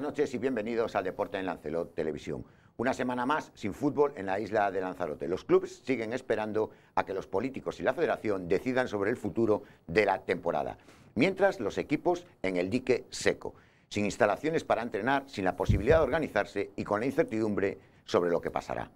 Buenas noches y bienvenidos al Deporte en Lancelot Televisión. Una semana más sin fútbol en la isla de Lanzarote. Los clubes siguen esperando a que los políticos y la federación decidan sobre el futuro de la temporada. Mientras, los equipos en el dique seco, sin instalaciones para entrenar, sin la posibilidad de organizarse y con la incertidumbre sobre lo que pasará.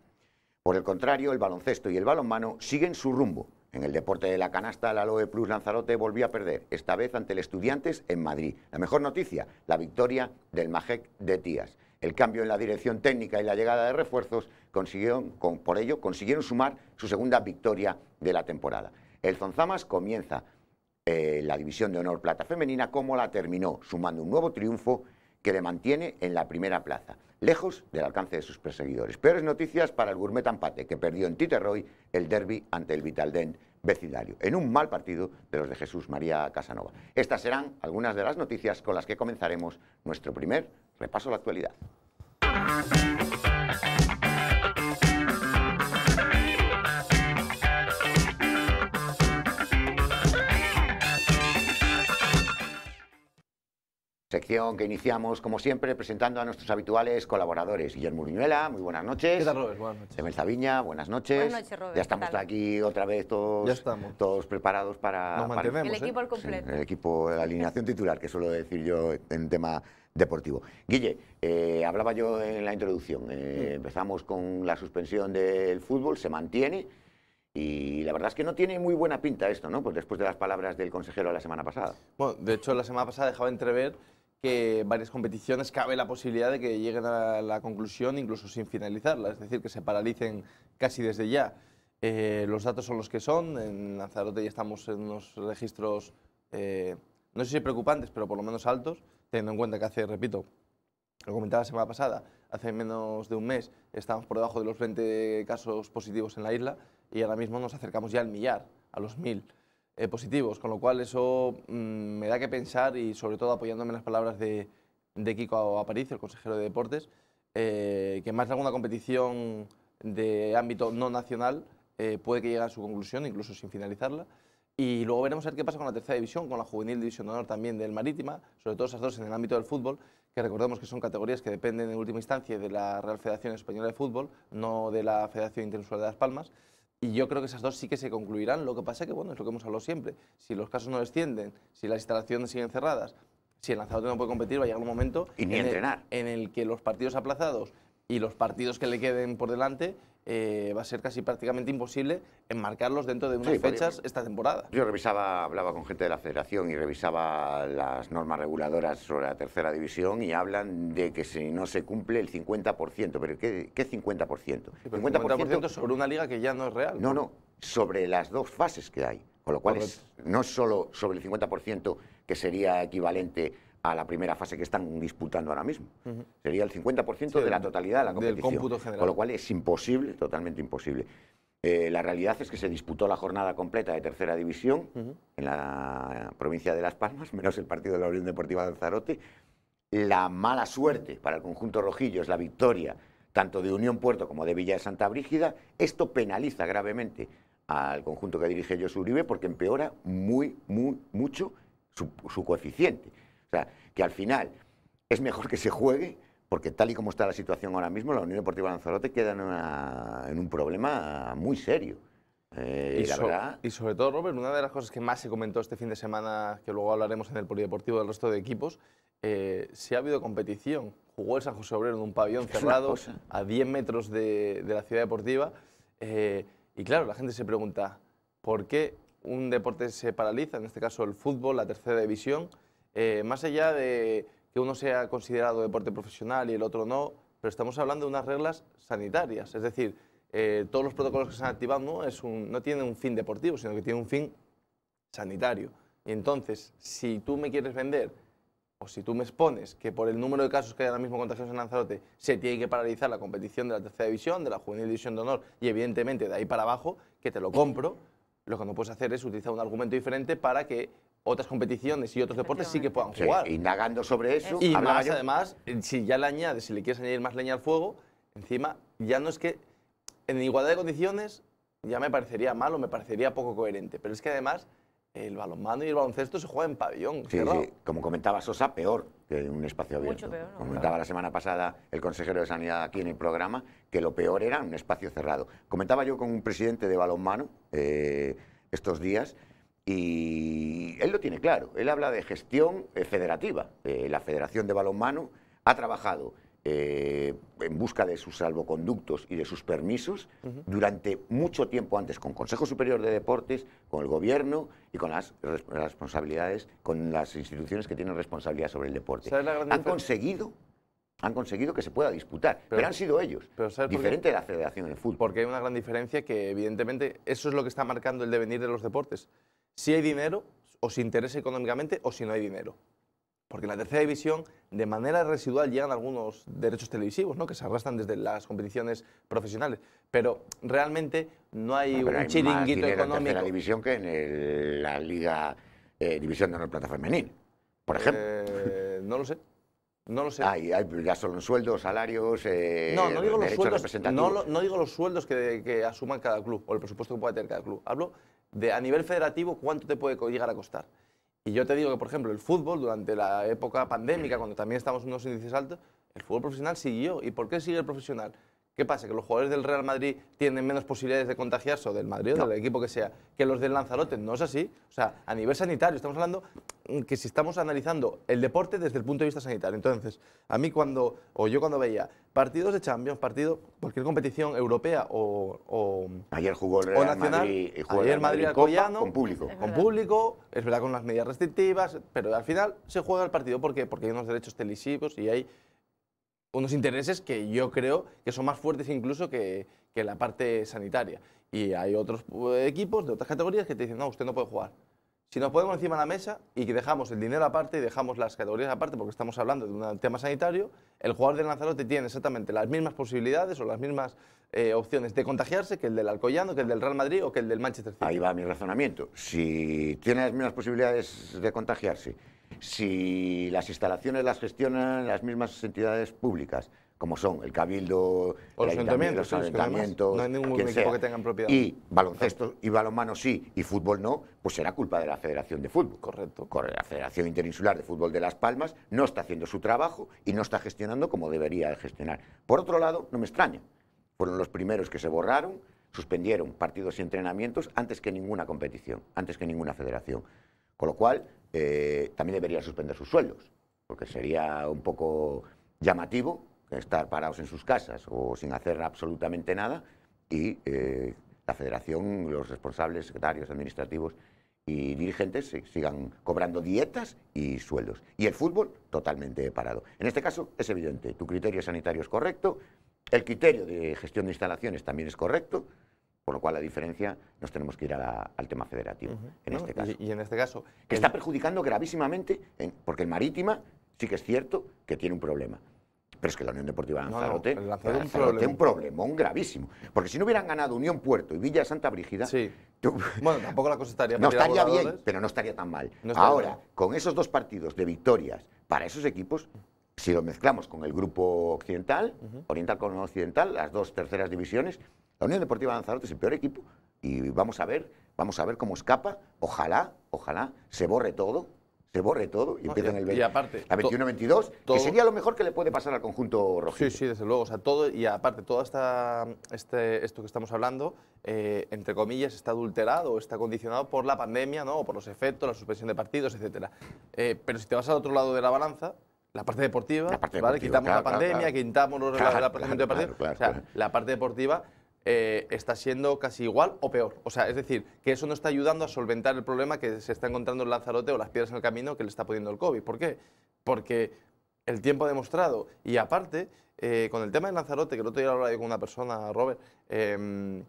Por el contrario, el baloncesto y el balonmano siguen su rumbo, en el deporte de la canasta, la Loe Plus Lanzarote volvió a perder, esta vez ante el Estudiantes en Madrid. La mejor noticia, la victoria del Majec de Tías. El cambio en la dirección técnica y la llegada de refuerzos consiguieron, por ello, consiguieron sumar su segunda victoria de la temporada. El Zonzamas comienza eh, la división de honor plata femenina como la terminó, sumando un nuevo triunfo que le mantiene en la primera plaza, lejos del alcance de sus perseguidores. Peores noticias para el Gourmet Ampate, que perdió en Titerroy el derby ante el Vitalden vecindario, en un mal partido de los de Jesús María Casanova. Estas serán algunas de las noticias con las que comenzaremos nuestro primer repaso a la actualidad. Sección que iniciamos, como siempre, presentando a nuestros habituales colaboradores. Guillermo Uriñuela, muy buenas noches. ¿Qué tal, Robert? Buenas noches. Zaviña, buenas noches. Buenas noches, Robert. Ya estamos aquí otra vez todos, todos preparados para... Nos El ¿eh? equipo al completo. el equipo, la alineación titular, que suelo decir yo en tema deportivo. Guille, eh, hablaba yo en la introducción. Eh, empezamos con la suspensión del fútbol, se mantiene. Y la verdad es que no tiene muy buena pinta esto, ¿no? Pues después de las palabras del consejero la semana pasada. Bueno, de hecho, la semana pasada dejaba entrever que varias competiciones cabe la posibilidad de que lleguen a la conclusión incluso sin finalizarla, es decir, que se paralicen casi desde ya. Eh, los datos son los que son, en Lanzarote ya estamos en unos registros, eh, no sé si preocupantes, pero por lo menos altos, teniendo en cuenta que hace, repito, lo comentaba la semana pasada, hace menos de un mes estábamos por debajo de los 20 casos positivos en la isla y ahora mismo nos acercamos ya al millar, a los mil. Eh, positivos, con lo cual eso mm, me da que pensar y sobre todo apoyándome en las palabras de, de Kiko Aparicio, el consejero de deportes, eh, que más de alguna competición de ámbito no nacional eh, puede que llegue a su conclusión, incluso sin finalizarla. Y luego veremos a ver qué pasa con la tercera división, con la juvenil división de honor también del Marítima, sobre todo esas dos en el ámbito del fútbol, que recordemos que son categorías que dependen en última instancia de la Real Federación Española de Fútbol, no de la Federación Internacional de Las Palmas. Y yo creo que esas dos sí que se concluirán. Lo que pasa es que, bueno, es lo que hemos hablado siempre. Si los casos no descienden, si las instalaciones siguen cerradas, si el lanzador no puede competir, va a llegar un momento... Y en el que los partidos aplazados y los partidos que le queden por delante eh, va a ser casi prácticamente imposible enmarcarlos dentro de unas fechas esta temporada. Yo revisaba, hablaba con gente de la federación y revisaba las normas reguladoras sobre la tercera división y hablan de que si no se cumple el 50%, pero ¿qué, 50%? 50%, sobre una liga que ya no es real. No, no, sobre las dos fases que hay, con lo cual no solo sobre el 50% que sería equivalente a la primera fase que están disputando ahora mismo. Sería el 50% de la totalidad de la competición. con lo cual es imposible, totalmente imposible. Eh, la realidad es que se disputó la jornada completa de tercera división en la provincia de Las Palmas, menos el partido de la Unión Deportiva de Zarote... La mala suerte para el conjunto rojillo es la victoria tanto de Unión Puerto como de Villa de Santa Brígida. Esto penaliza gravemente al conjunto que dirige José Uribe porque empeora muy, muy, mucho su coeficiente. O sea, que al final es mejor que se juegue, porque tal y como está la situación ahora mismo, la Unión Deportiva Lanzarote queda en, un problema muy serio. Eh, y, sobre todo, Robert, una de las cosas que más se comentó este fin de semana, que luego hablaremos en el polideportivo del resto de equipos, eh, si ha habido competición. Jugó el San José Obrero en un pabellón cerrado a 10 metros de, la ciudad deportiva. Eh, y claro, la gente se pregunta, ¿por qué un deporte se paraliza, en este caso el fútbol, la tercera división? Eh, más allá de que uno sea considerado deporte profesional y el otro no, pero estamos hablando de unas reglas sanitarias. Es decir, eh, todos los protocolos que se han activado no, tienen un fin deportivo, sino que tienen un fin sanitario. Y entonces, si tú me quieres vender o si tú me expones que por el número de casos que hay ahora mismo contagiados en Lanzarote se tiene que paralizar la competición de la tercera división, de la juvenil división de honor y evidentemente de ahí para abajo, que te lo compro, lo que no puedes hacer es utilizar un argumento diferente para que otras competiciones y otros deportes sí que puedan jugar. y indagando sobre eso. Y además, eh, si ya le añades, si le quieres añadir más leña al fuego, encima ya no es que en igualdad de condiciones ya me parecería malo, me parecería poco coherente, pero es que además el balonmano y el baloncesto se juega en pabellón. sí. Como comentaba Sosa, peor que en un espacio abierto. comentaba la semana pasada el consejero de Sanidad aquí en el programa que lo peor era un espacio cerrado. Comentaba yo con un presidente de balonmano eh, estos días y él lo tiene claro, él habla de gestión eh, federativa. Eh, la Federación de Balonmano ha trabajado eh, en busca de sus salvoconductos y de sus permisos durante mucho tiempo antes con Consejo Superior de Deportes, con el Gobierno y con las responsabilidades, con las instituciones que tienen responsabilidad sobre el deporte. Han conseguido han conseguido que se pueda disputar, pero, han sido ellos, diferente de la Federación de Fútbol. Porque hay una gran diferencia que evidentemente eso es lo que está marcando el devenir de los deportes si hay dinero, o si interesa económicamente, o si no hay dinero. Porque en la tercera división, de manera residual, llegan algunos derechos televisivos, ¿no? Que se arrastran desde las competiciones profesionales. Pero realmente no hay un chiringuito económico. En la división que en la Liga eh, División de Honor Plata Femenil, por ejemplo. Eh, no lo sé. No lo sé. Hay, ah, hay ya son sueldos, salarios, eh, no, no digo los sueldos, que, que, asuman cada club o el presupuesto que puede tener cada club. Hablo a nivel federativo cuánto te puede llegar a costar. Y yo te digo que, por ejemplo, el fútbol durante la época pandémica, cuando también estamos en unos índices altos, el fútbol profesional siguió. ¿Y por qué sigue el profesional? ¿Qué pasa? ¿Que los jugadores del Real Madrid tienen menos posibilidades de contagiarse o del Madrid o del equipo que sea que los del Lanzarote? No es así. O sea, a nivel sanitario, estamos hablando que si estamos analizando el deporte desde el punto de vista sanitario. Entonces, a mí cuando, o yo cuando veía partidos de Champions, partido, cualquier competición europea o. o ayer jugó el eh, Real Madrid. Y jugó ayer el Madrid, Madrid Con público. Con público, es verdad, con las medidas restrictivas, pero al final se juega el partido. ¿Por Porque hay unos derechos televisivos y hay unos intereses que yo creo que son más fuertes incluso que, la parte sanitaria. Y hay otros eh, equipos de otras categorías que te dicen, no, usted no puede jugar. Si nos ponemos encima de la mesa y que dejamos el dinero aparte y dejamos las categorías aparte, porque estamos hablando de un tema sanitario, el jugador del Lanzarote tiene exactamente las mismas posibilidades o las mismas eh, opciones de contagiarse que el del Alcoyano, que el del Real Madrid o que el del Manchester City. Ahí va mi razonamiento. Si tiene las mismas posibilidades de contagiarse si las instalaciones las gestionan las mismas entidades públicas, como son el Cabildo, los ayuntamientos, Y baloncesto y balonmano sí, y fútbol no, pues será culpa de la Federación de Fútbol. Correcto. La Federación Interinsular de Fútbol de Las Palmas no está haciendo su trabajo y no está gestionando como debería gestionar. Por otro lado, no me extraña, fueron los primeros que se borraron, suspendieron partidos y entrenamientos antes que ninguna competición, antes que ninguna federación. Con lo cual, eh, también deberían suspender sus sueldos, porque sería un poco llamativo estar parados en sus casas o sin hacer absolutamente nada y eh, la federación, los responsables, secretarios, administrativos y dirigentes sigan cobrando dietas y sueldos. Y el fútbol totalmente parado. En este caso es evidente, tu criterio sanitario es correcto, el criterio de gestión de instalaciones también es correcto, por lo cual, la diferencia, nos tenemos que ir al tema federativo, en este caso. Y, en este caso... Que está perjudicando gravísimamente, porque el Marítima sí que es cierto que tiene un problema. Pero es que la Unión Deportiva Lanzarote, tiene un, problema un, problemón gravísimo. Porque si no hubieran ganado Unión Puerto y Villa Santa Brígida... Bueno, tampoco la cosa estaría... No estaría bien, pero no estaría tan mal. Ahora, con esos dos partidos de victorias para esos equipos, si lo mezclamos con el grupo occidental, oriental con occidental, las dos terceras divisiones, la Unión Deportiva Lanzarote es el peor equipo y vamos a ver, vamos a ver cómo escapa. Ojalá, ojalá se borre todo, se borre todo y en el 20, aparte, 21-22, que sería lo mejor que le puede pasar al conjunto rojo Sí, sí, desde luego. O todo, y aparte, todo esta, este, esto que estamos hablando, eh, entre comillas, está adulterado, está condicionado por la pandemia, ¿no? por los efectos, la suspensión de partidos, etcétera, eh, pero si te vas al otro lado de la balanza, la parte deportiva, ¿vale? quitamos la pandemia, quitamos los sea la parte deportiva eh, está siendo casi igual o peor. O sea, es decir, que eso no está ayudando a solventar el problema que se está encontrando el Lanzarote o las piedras en el camino que le está poniendo el COVID. ¿Por qué? Porque el tiempo ha demostrado. Y aparte, eh, con el tema de Lanzarote, que el otro día hablaba con una persona, Robert, em,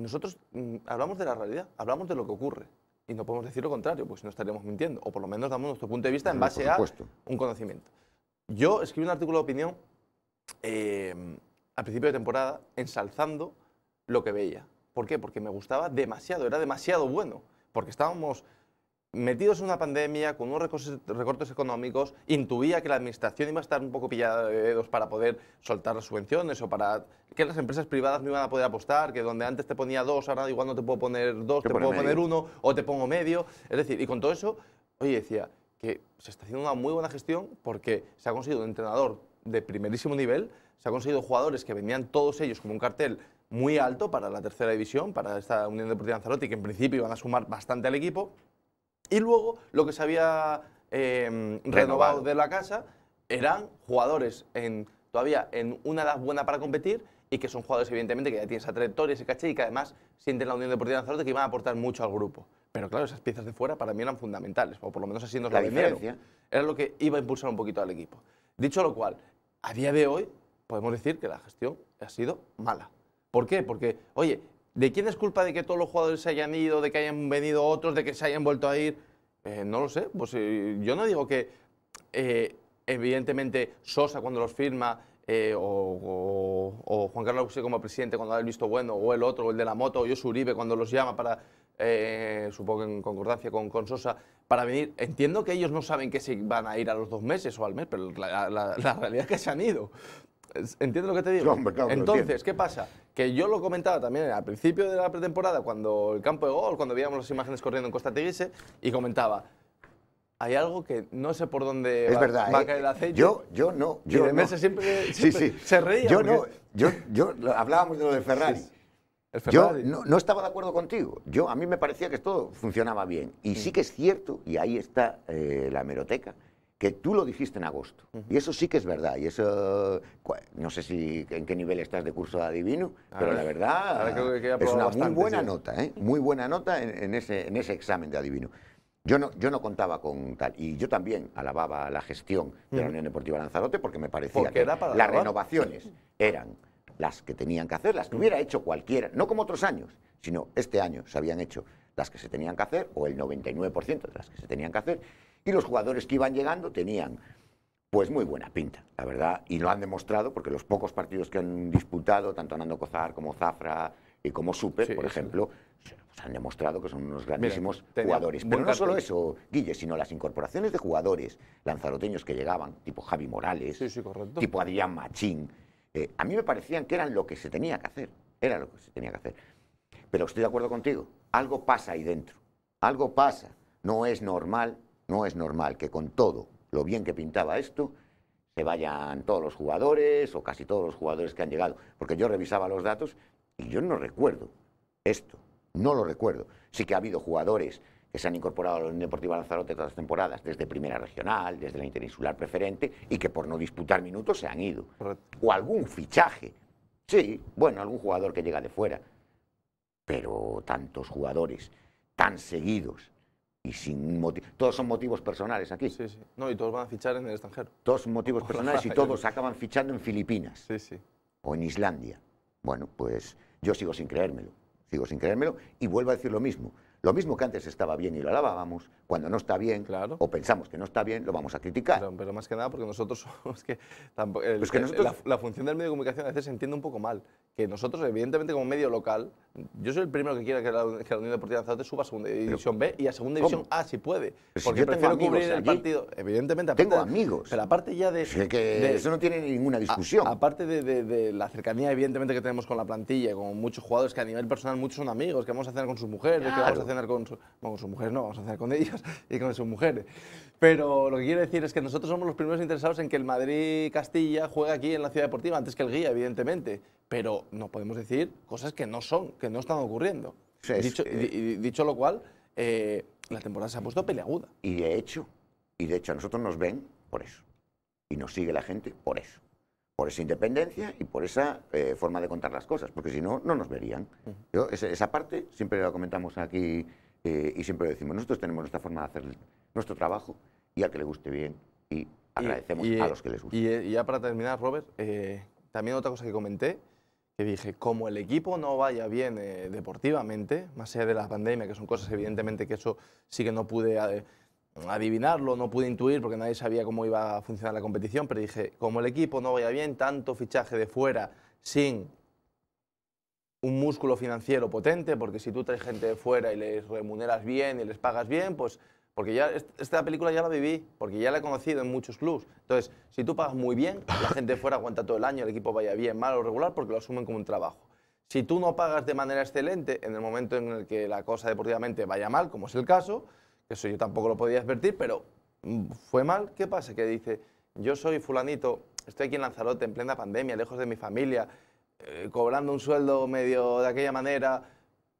nosotros mm, hablamos de la realidad, hablamos de lo que ocurre y no podemos decir lo contrario, pues no estaríamos mintiendo, o por lo menos damos nuestro punto de vista en base a un conocimiento. Yo escribí un artículo de opinión em, al principio de temporada ensalzando lo que veía. ¿Por qué? Porque me gustaba demasiado, era demasiado bueno, porque estábamos metidos en una pandemia, con unos recortes económicos, intuía que la administración iba a estar un poco pillada de dedos para poder soltar las subvenciones o para que las empresas privadas no iban a poder apostar, que donde antes te ponía dos, ahora igual no te puedo poner dos, te, puedo poner uno o te pongo medio. Es decir, y con todo eso, hoy decía que se está haciendo una muy buena gestión porque se ha conseguido un entrenador de primerísimo nivel, se ha conseguido jugadores que venían todos ellos como un cartel muy alto para la tercera división, para esta Unión Deportiva Lanzarote, que en principio iban a sumar bastante al equipo. Y luego lo que se había em, renovado de la casa eran jugadores en, todavía en una edad buena para competir y que son jugadores, evidentemente, que ya tienen esa trayectoria, ese caché y que además sienten la Unión Deportiva de Lanzarote que iban a aportar mucho al grupo. Pero claro, esas piezas de fuera para mí eran fundamentales, o por lo menos así nos la diferencia. Era lo que iba a impulsar un poquito al equipo. Dicho lo cual, a día de hoy podemos decir que la gestión ha sido mala. ¿Por qué? Porque, oye, ¿De quién es culpa de que todos los jugadores se hayan ido, de que hayan venido otros, de que se hayan vuelto a ir? Eh, no lo sé. Pues eh, yo no digo que, eh, evidentemente, Sosa cuando los firma o, Juan Carlos como presidente cuando da el visto bueno, o el otro, el de la moto, o Josu Uribe cuando los llama para, supongo en concordancia con, Sosa, para venir. Entiendo que ellos no saben que se van a ir a los dos meses o al mes, pero la realidad es que se han ido. Entiendo lo que te digo? Entonces, ¿qué pasa? Que yo lo comentaba también al principio de la pretemporada, cuando el campo de gol, cuando veíamos las imágenes corriendo en Costa Teguise, y comentaba, hay algo que no sé por dónde es va, verdad, a eh. caer el aceite. Yo, yo no. Yo de no. siempre, sí, sí. se reía. Yo no. Yo, yo, hablábamos de lo de Ferrari. Yo no, estaba de acuerdo contigo. Yo, a mí me parecía que todo funcionaba bien. Y sí que es cierto, y ahí está eh, la hemeroteca, que tú lo dijiste en agosto. Y eso sí que es verdad. Y eso, no sé si en qué nivel estás de curso de adivino, pero la verdad, es una muy buena nota, ¿eh? muy buena nota en, ese, examen de adivino. Yo no, yo no contaba con tal. Y yo también alababa la gestión de la Unión Deportiva Lanzarote porque me parecía que las renovaciones eran las que tenían que hacer, las que hubiera hecho cualquiera, no como otros años, sino este año se habían hecho las que se tenían que hacer, o el 99% de las que se tenían que hacer, y los jugadores que iban llegando tenían pues muy buena pinta, la verdad, y lo han demostrado porque los pocos partidos que han disputado, tanto Nando Cozar como Zafra y como Super, por ejemplo, han demostrado que son unos grandísimos jugadores. Pero no solo eso, Guille, sino las incorporaciones de jugadores lanzaroteños que llegaban, tipo Javi Morales, tipo Adrián Machín, eh, a mí me parecían que eran lo que se tenía que hacer, era lo que se tenía que hacer. Pero estoy de acuerdo contigo, algo pasa ahí dentro, algo pasa, no es normal no es normal que con todo lo bien que pintaba esto, se vayan todos los jugadores o casi todos los jugadores que han llegado. Porque yo revisaba los datos y yo no recuerdo esto, no lo recuerdo. Sí que ha habido jugadores que se han incorporado a la Unión Deportiva Lanzarote todas las temporadas, desde Primera Regional, desde la Interinsular Preferente, y que por no disputar minutos se han ido. O algún fichaje. Sí, bueno, algún jugador que llega de fuera. Pero tantos jugadores, tan seguidos, todos son motivos personales aquí. Sí, sí. No, y todos van a fichar en el extranjero. Todos son motivos personales y todos acaban fichando en Filipinas. Sí, sí. O en Islandia. Bueno, pues yo sigo sin creérmelo. Sigo sin creérmelo y vuelvo a decir lo mismo. Lo mismo que antes estaba bien y lo alabábamos, cuando no está bien o pensamos que no está bien, lo vamos a criticar. Pero, más que nada porque nosotros somos que... Pues la, función del medio de comunicación a veces se entiende un poco mal. Que nosotros, evidentemente, como medio local, yo soy el primero que quiera que la, Unión Deportiva de suba a Segunda División B y a Segunda División A si puede. porque yo prefiero cubrir el partido... Evidentemente... Tengo amigos. Pero aparte ya de, eso no tiene ninguna discusión. aparte de, la cercanía, evidentemente, que tenemos con la plantilla con muchos jugadores que a nivel personal muchos son amigos, que vamos a cenar con sus mujeres, que cenar con, su, con sus mujeres, no, vamos a cenar con ellos y con sus mujeres. Pero lo que quiero decir es que nosotros somos los primeros interesados en que el Madrid-Castilla juegue aquí en la ciudad deportiva, antes que el guía, evidentemente. Pero no podemos decir cosas que no son, que no están ocurriendo. dicho, dicho, lo cual, eh, la temporada se ha puesto peleaguda. Y de hecho, y de hecho a nosotros nos ven por eso. Y nos sigue la gente por eso por esa independencia y por esa eh, forma de contar las cosas, porque si no, no nos verían. esa, parte siempre la comentamos aquí eh, y siempre decimos, nosotros tenemos nuestra forma de hacer nuestro trabajo y a que le guste bien y agradecemos a los que les guste. Y, ya para terminar, Robert, eh, también otra cosa que comenté, que dije, como el equipo no vaya bien deportivamente, más allá de la pandemia, que son cosas evidentemente que eso sí que no pude adivinarlo, no pude intuir porque nadie sabía cómo iba a funcionar la competición, pero dije, como el equipo no vaya bien, tanto fichaje de fuera sin un músculo financiero potente, porque si tú traes gente de fuera y les remuneras bien y les pagas bien, pues porque ya esta película ya la viví, porque ya la he conocido en muchos clubes, Entonces, si tú pagas muy bien, la gente de fuera aguanta todo el año, el equipo vaya bien, mal o regular, porque lo asumen como un trabajo. Si tú no pagas de manera excelente, en el momento en el que la cosa deportivamente vaya mal, como es el caso, eso yo tampoco lo podía advertir, pero mm, fue mal. ¿Qué pasa? Que dice, yo soy fulanito, estoy aquí en Lanzarote en plena pandemia, lejos de mi familia, eh, cobrando un sueldo medio de aquella manera.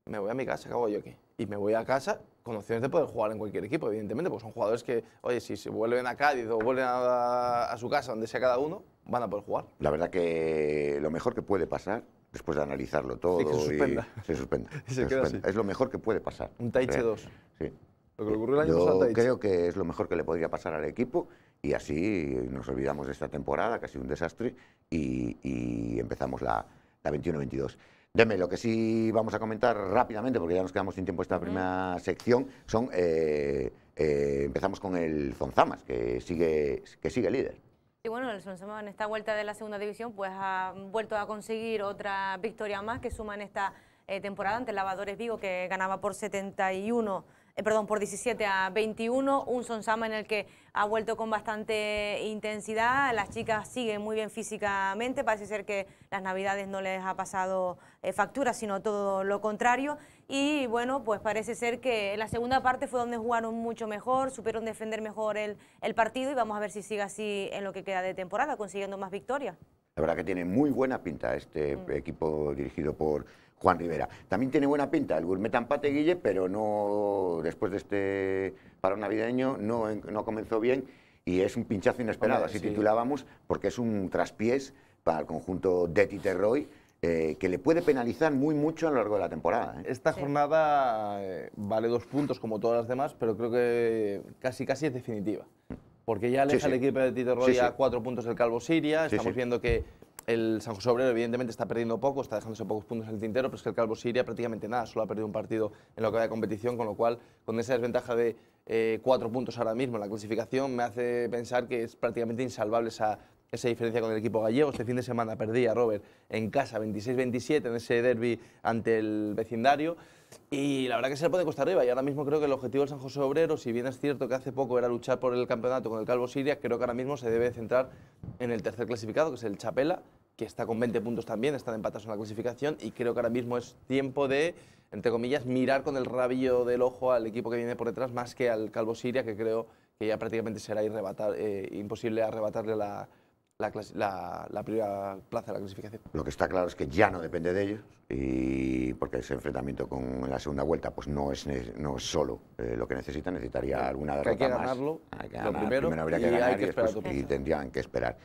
Me voy a mi casa, ¿qué yo aquí? Y me voy a casa con opciones de poder jugar en cualquier equipo, evidentemente, porque son jugadores que, oye, si se vuelven a Cádiz o vuelven a, su casa, donde sea cada uno, van a poder jugar. La verdad que lo mejor que puede pasar después de analizarlo todo. se Es lo mejor que puede pasar. Un Taiche ¿eh? 2. Sí. Yo creo que es lo mejor que le podría pasar al equipo y así nos olvidamos de esta temporada, que ha sido un desastre, y, empezamos la, la 21-22. Deme, lo que sí vamos a comentar rápidamente, porque ya nos quedamos sin tiempo esta primera sección, son eh, eh, empezamos con el Zonzamas, que sigue, que sigue líder. Y bueno, el Zonzamas en esta vuelta de la segunda división pues ha vuelto a conseguir otra victoria más que suma en esta eh, temporada ante el Lavadores Vigo que ganaba por 71 eh, perdón, por 17 a 21, un Sonsama en el que ha vuelto con bastante intensidad, las chicas siguen muy bien físicamente, parece ser que las navidades no les ha pasado eh, factura, sino todo lo contrario, y bueno, pues parece ser que en la segunda parte fue donde jugaron mucho mejor, supieron defender mejor el, el partido y vamos a ver si sigue así en lo que queda de temporada, consiguiendo más victorias. La verdad que tiene muy buena pinta este mm. equipo dirigido por Juan Rivera. También tiene buena pinta el Gourmet Ampate Guille, pero no después de este paro navideño no, no comenzó bien y es un pinchazo inesperado, así titulábamos, porque es un traspiés para el conjunto de Titerroy. Eh, que le puede penalizar muy mucho a lo largo de la temporada. ¿eh? Esta jornada eh, vale dos puntos como todas las demás, pero creo que casi casi es definitiva. Mm. Porque ya aleja sí, el equipo de Titerroy a cuatro puntos del Calvo Siria, estamos viendo que el San José Obrero evidentemente está perdiendo poco, está dejándose pocos puntos en el tintero, pero es que el Calvo Siria prácticamente nada, solo ha perdido un partido en lo que va de competición, con lo cual con esa desventaja de eh, cuatro puntos ahora mismo en la clasificación me hace pensar que es prácticamente insalvable esa esa diferencia con el equipo gallego. Este fin de semana perdía Robert en casa 26-27 en ese derby ante el vecindario. Y la verdad que se le puede costar arriba. Y ahora mismo creo que el objetivo del San José Obrero, si bien es cierto que hace poco era luchar por el campeonato con el Calvo Siria, creo que ahora mismo se debe centrar en el tercer clasificado, que es el Chapela, que está con 20 puntos también, están empatados en la clasificación. Y creo que ahora mismo es tiempo de, entre comillas, mirar con el rabillo del ojo al equipo que viene por detrás, más que al Calvo Siria, que creo que ya prácticamente será eh, imposible arrebatarle la, la, la, primera plaza de la clasificación. Lo que está claro es que ya no depende de ellos, y porque ese enfrentamiento con la segunda vuelta pues no es, no solo eh, lo que necesita, necesitaría alguna derrota más. hay que ganarlo, lo primero, y hay que y, y tendrían que esperar.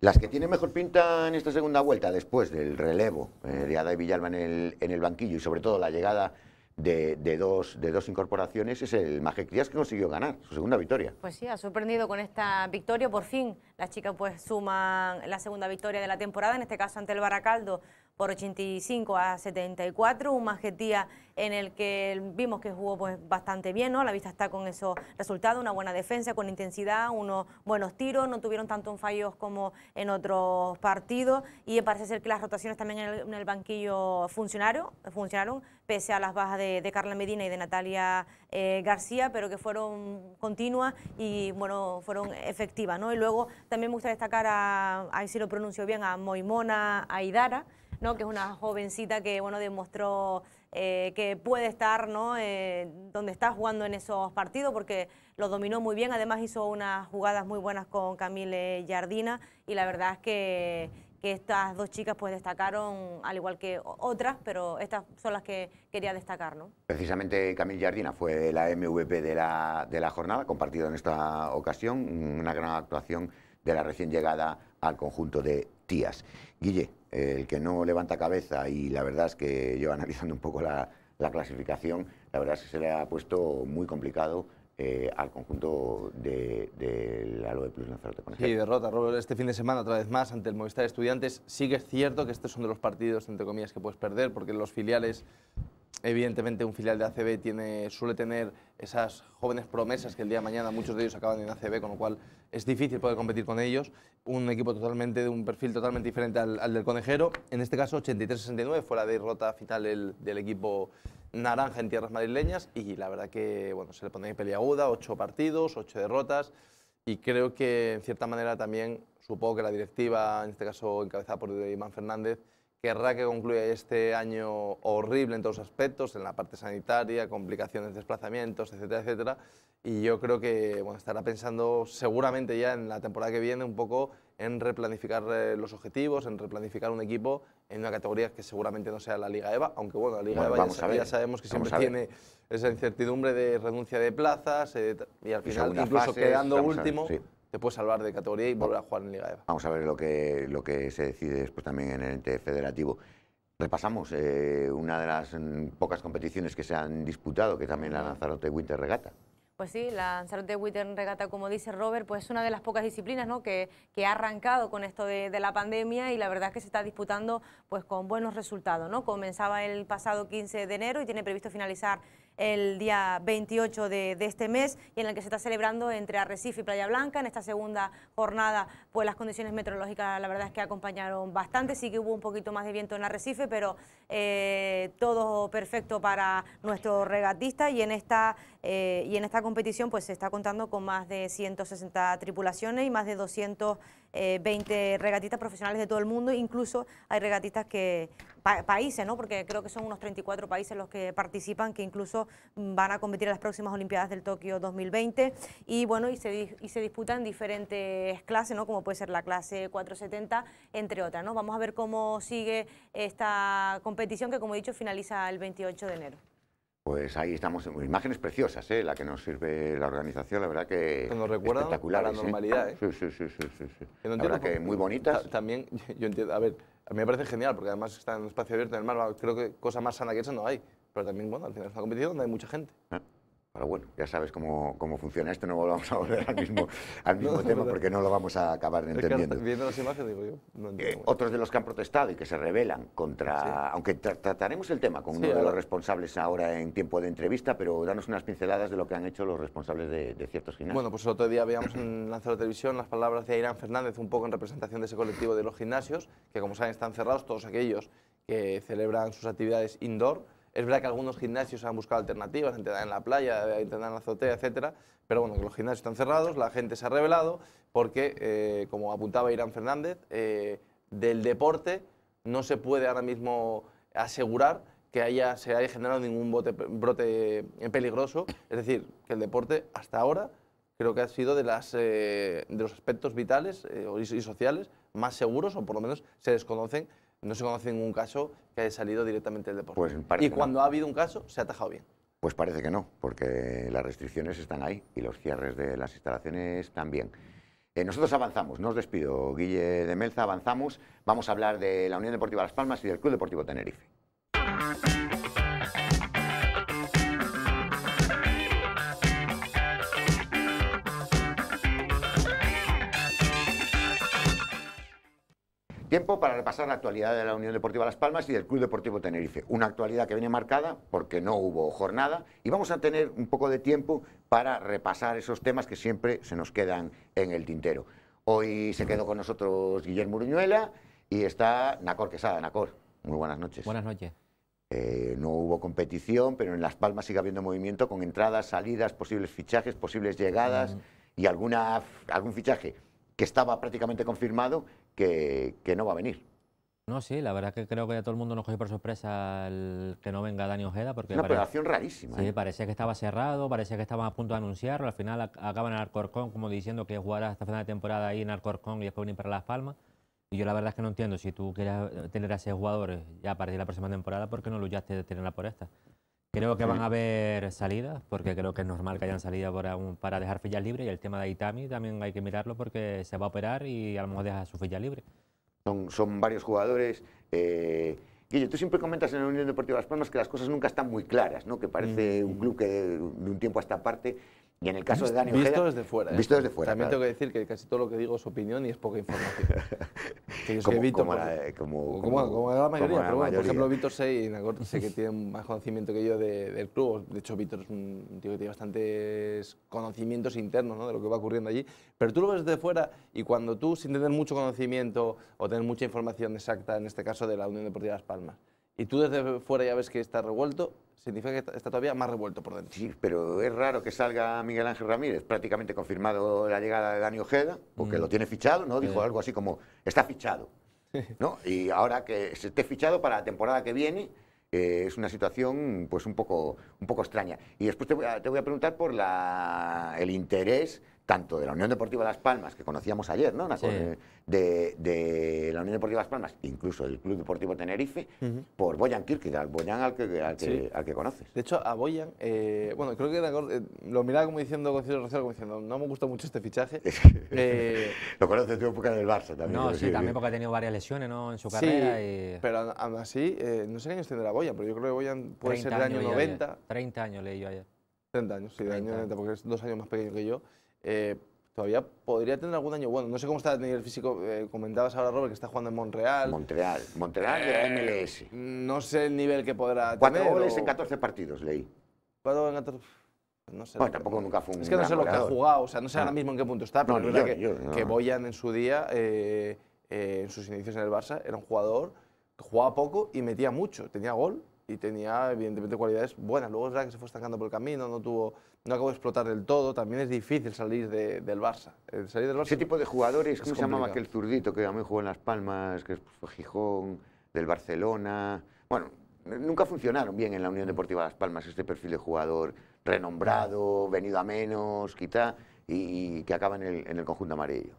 Las que tienen mejor pinta en esta segunda vuelta, después del relevo eh, de Ada y Villalba en el, en el banquillo y sobre todo la llegada de, de, dos, de dos incorporaciones, es el Majecrias que consiguió ganar, su segunda victoria. Pues sí, ha sorprendido con esta victoria. Por fin las chicas pues suman la segunda victoria de la temporada, en este caso ante el Baracaldo por 85 a 74, un Majetía en el que vimos que jugó pues, bastante bien, ¿no? La vista está con esos resultados, una buena defensa, con intensidad, unos buenos tiros, no tuvieron tanto fallos como en otros partidos y parece ser que las rotaciones también en el, banquillo funcionaron, funcionaron, pese a las bajas de, Carla Medina y de Natalia eh, García, pero que fueron continuas y bueno, fueron efectivas, ¿no? Y luego también me gusta destacar a, a si lo pronuncio bien, a Moimona Aidara, que es una jovencita que bueno, demostró eh, que puede estar ¿no? Eh, donde está jugando en esos partidos porque lo dominó muy bien, además hizo unas jugadas muy buenas con Camille Jardina y la verdad es que, que estas dos chicas pues destacaron al igual que otras, pero estas son las que quería destacar. ¿no? Precisamente Camille Jardina fue la MVP de la, de la jornada, compartido en esta ocasión, una gran actuación de la recién llegada al conjunto de tías. Guille, el que no levanta cabeza y la verdad es que yo analizando un poco la, clasificación, la verdad es que se le ha puesto muy complicado eh, al conjunto de, de la de Plus Lanzarote Sí, derrota, Robert, este fin de semana otra vez más ante el Movistar Estudiantes. sigue es cierto que estos son de los partidos, entre comillas, que puedes perder porque los filiales Evidentemente un filial de ACB tiene, suele tener esas jóvenes promesas que el día de mañana muchos de ellos acaban en ACB, con lo cual es difícil poder competir con ellos. Un equipo totalmente de un perfil totalmente diferente al, del conejero. En este caso 83-69 fue la derrota final del, equipo naranja en tierras madrileñas y la verdad que bueno, se le pone aguda, ocho partidos, ocho derrotas y creo que en cierta manera también supongo que la directiva, en este caso encabezada por Iván Fernández, querrá que concluya este año horrible en todos los aspectos, en la parte sanitaria, complicaciones, desplazamientos, etcétera, etcétera. Y yo creo que bueno, estará pensando seguramente ya en la temporada que viene un poco en replanificar eh, los objetivos, en replanificar un equipo en una categoría que seguramente no sea la Liga EVA, aunque bueno, la Liga EVA ya, sabemos que siempre tiene esa incertidumbre de renuncia de plazas eh, y al final incluso quedando último te puedes salvar de categoría y volver a jugar en Liga EVA. Vamos a ver lo que, lo que se decide después también en el ente federativo. Repasamos eh, una de las mm, pocas competiciones que se han disputado, que también la Lanzarote Winter Regata. Pues sí, la Lanzarote Winter Regata, como dice Robert, pues es una de las pocas disciplinas ¿no? que, ha arrancado con esto de, la pandemia y la verdad es que se está disputando pues, con buenos resultados. ¿no? Comenzaba el pasado 15 de enero y tiene previsto finalizar el día 28 de, este mes y en el que se está celebrando entre Arrecife y Playa Blanca. En esta segunda jornada, pues las condiciones meteorológicas la verdad es que acompañaron bastante, sí que hubo un poquito más de viento en Arrecife, pero eh, todo perfecto para nuestro regatista y en esta, eh, y en esta competición pues se está contando con más de 160 tripulaciones y más de 200... 20 eh, regatistas profesionales de todo el mundo, incluso hay regatistas que, países, ¿no? porque creo que son unos 34 países los que participan, que incluso van a competir en las próximas Olimpiadas del Tokio 2020, y bueno, y se, y se disputan diferentes clases, ¿no? como puede ser la clase 470, entre otras. ¿no? Vamos a ver cómo sigue esta competición que, como he dicho, finaliza el 28 de enero. Pues ahí estamos, imágenes preciosas, ¿eh? la que nos sirve la organización, la verdad que nos recuerda a la ¿eh? normalidad, ¿eh? Sí, sí, sí, sí, sí, la verdad que muy bonitas. También, yo entiendo, a ver, a mí me parece genial, porque además está en un espacio abierto en el mar, creo que cosa más sana que eso no hay, pero también, bueno, al final es una competición donde hay mucha gente. Ah. Pero bueno, ya sabes cómo, funciona esto, no volvamos a volver al mismo, tema porque no lo vamos a acabar entendiendo. viendo las imágenes, digo yo, no eh, otros de los que han protestado y que se rebelan contra... Aunque trataremos el tema con uno de los responsables ahora en tiempo de entrevista, pero danos unas pinceladas de lo que han hecho los responsables de, ciertos gimnasios. Bueno, pues el otro día veíamos en la Televisión las palabras de Irán Fernández, un poco en representación de ese colectivo de los gimnasios, que como saben están cerrados todos aquellos que celebran sus actividades indoor, es verdad que algunos gimnasios han buscado alternativas, entrenar en la playa, entrenar en la azotea, etcétera, pero bueno, los gimnasios están cerrados, la gente se ha revelado, porque, eh, como apuntaba Irán Fernández, eh, del deporte no se puede ahora mismo asegurar que haya, se haya generado ningún brote peligroso. Es decir, que el deporte hasta ahora creo que ha sido de, eh, los aspectos vitales y sociales más seguros, o por lo menos se desconocen no se conoce ningún caso que haya salido directamente del deporte. Pues y cuando ha habido un caso, se ha atajado bien. Pues parece que no, porque las restricciones están ahí y los cierres de las instalaciones también. Eh, nosotros avanzamos, no os despido, Guille de Melza, avanzamos. Vamos a hablar de la Unión Deportiva Las Palmas y del Club Deportivo Tenerife. Tiempo para repasar la actualidad de la Unión Deportiva Las Palmas y del Club Deportivo Tenerife. Una actualidad que viene marcada porque no hubo jornada y vamos a tener un poco de tiempo para repasar esos temas que siempre se nos quedan en el tintero. Hoy se quedó con nosotros Guillermo Uruñuela y está Nacor Quesada. Nacor, muy buenas noches. Buenas noches. Eh, no hubo competición, pero en Las Palmas sigue habiendo movimiento con entradas, salidas, posibles fichajes, posibles llegadas mm. y alguna, algún fichaje que estaba prácticamente confirmado que, no va a venir. No, sí, la verdad es que creo que a todo el mundo nos cogió por sorpresa el que no venga Dani Ojeda. Porque una operación rarísima. Sí, ¿eh? parecía que estaba cerrado, parecía que estaban a punto de anunciarlo. Al final acaban en Alcorcón, como diciendo que jugará hasta final de temporada ahí en Alcorcón y después venir para Las Palmas. Y yo la verdad es que no entiendo, si tú quieres tener a esos jugadores ya a partir de la próxima temporada, ¿por qué no luchaste de tenerla por esta? Creo que van a haber salidas, porque creo que es normal que hayan salido para, para dejar fillas libres. Y el tema de Itami también hay que mirarlo porque se va a operar y a lo mejor deja su ficha libre. Son, varios jugadores. Eh, tú siempre comentas en la Unión Deportiva Las Palmas que las cosas nunca están muy claras, ¿no? que parece mm. un club que de, de, un tiempo a esta parte y en el caso de Dani Ojeda... Visto desde fuera. ¿eh? fuera, También tengo que decir que casi todo lo que digo es opinión y es poca información. yo como, la, mayoría. por ejemplo, Víctor Sey, sé que tiene más conocimiento que yo del club. De hecho, Víctor es un tío que tiene bastantes conocimientos internos de lo que va ocurriendo allí. Pero tú lo ves desde fuera y cuando tú, sin tener mucho conocimiento o tener mucha información exacta, en este caso de la Unión Deportiva Las Palmas, y tú desde fuera ya ves que está revuelto, significa que está todavía más revuelto por dentro. Sí, pero es raro que salga Miguel Ángel Ramírez, prácticamente confirmado la llegada de Dani Ojeda, porque mm. lo tiene fichado, ¿no? Dijo algo así como, está fichado, ¿no? Y ahora que esté fichado para la temporada que viene, eh, es una situación pues un poco, un poco extraña. Y después te voy a, te voy a preguntar por la, el interés tanto de la Unión Deportiva Las Palmas, que conocíamos ayer, ¿no? De, la Unión Deportiva Las Palmas, incluso del Club Deportivo Tenerife, por Boyan Kirchner, al Boyan al que, al, que, conoces. De hecho, a Boyan, eh, bueno, creo que eh, lo miraba como diciendo, como diciendo, no me gusta mucho este fichaje. Eh, lo conoces tú época del Barça también. No, sí, también porque ha tenido varias lesiones en su carrera. Sí, pero aún así, no sé qué años tendrá Boyan, pero yo creo que Boyan puede ser del año 90. 30 años leí yo ayer. 30 años, sí, año años, porque es dos años más pequeño que yo. Eh, todavía podría tener algún año Bueno, no sé cómo está el nivel físico. Eh, comentabas ahora, Robert, que está jugando en Montreal. Montreal, Montreal de la MLS. No sé el nivel que podrá tener. Cuatro goles en 14 partidos, leí. Cuatro goles en 14... No sé. tampoco nunca fue un Es que no sé lo que ha jugado, o sea, no sé ahora mismo en qué punto está, pero no, verdad que, Boyan en su día, eh, en sus inicios en el Barça, era un jugador que jugaba poco y metía mucho, tenía gol, y tenía evidentemente cualidades buenas. Luego es verdad que se fue estancando por el camino, no tuvo, no acabó de explotar del todo. También es difícil salir del Barça. El salir del Barça tipo de jugadores, ¿cómo se llamaba aquel zurdito que me jugó en Las Palmas, que fue Gijón, del Barcelona? Bueno, nunca funcionaron bien en la Unión Deportiva Las Palmas este perfil de jugador renombrado, venido a menos, quizá, y, que acaba en el conjunto amarillo.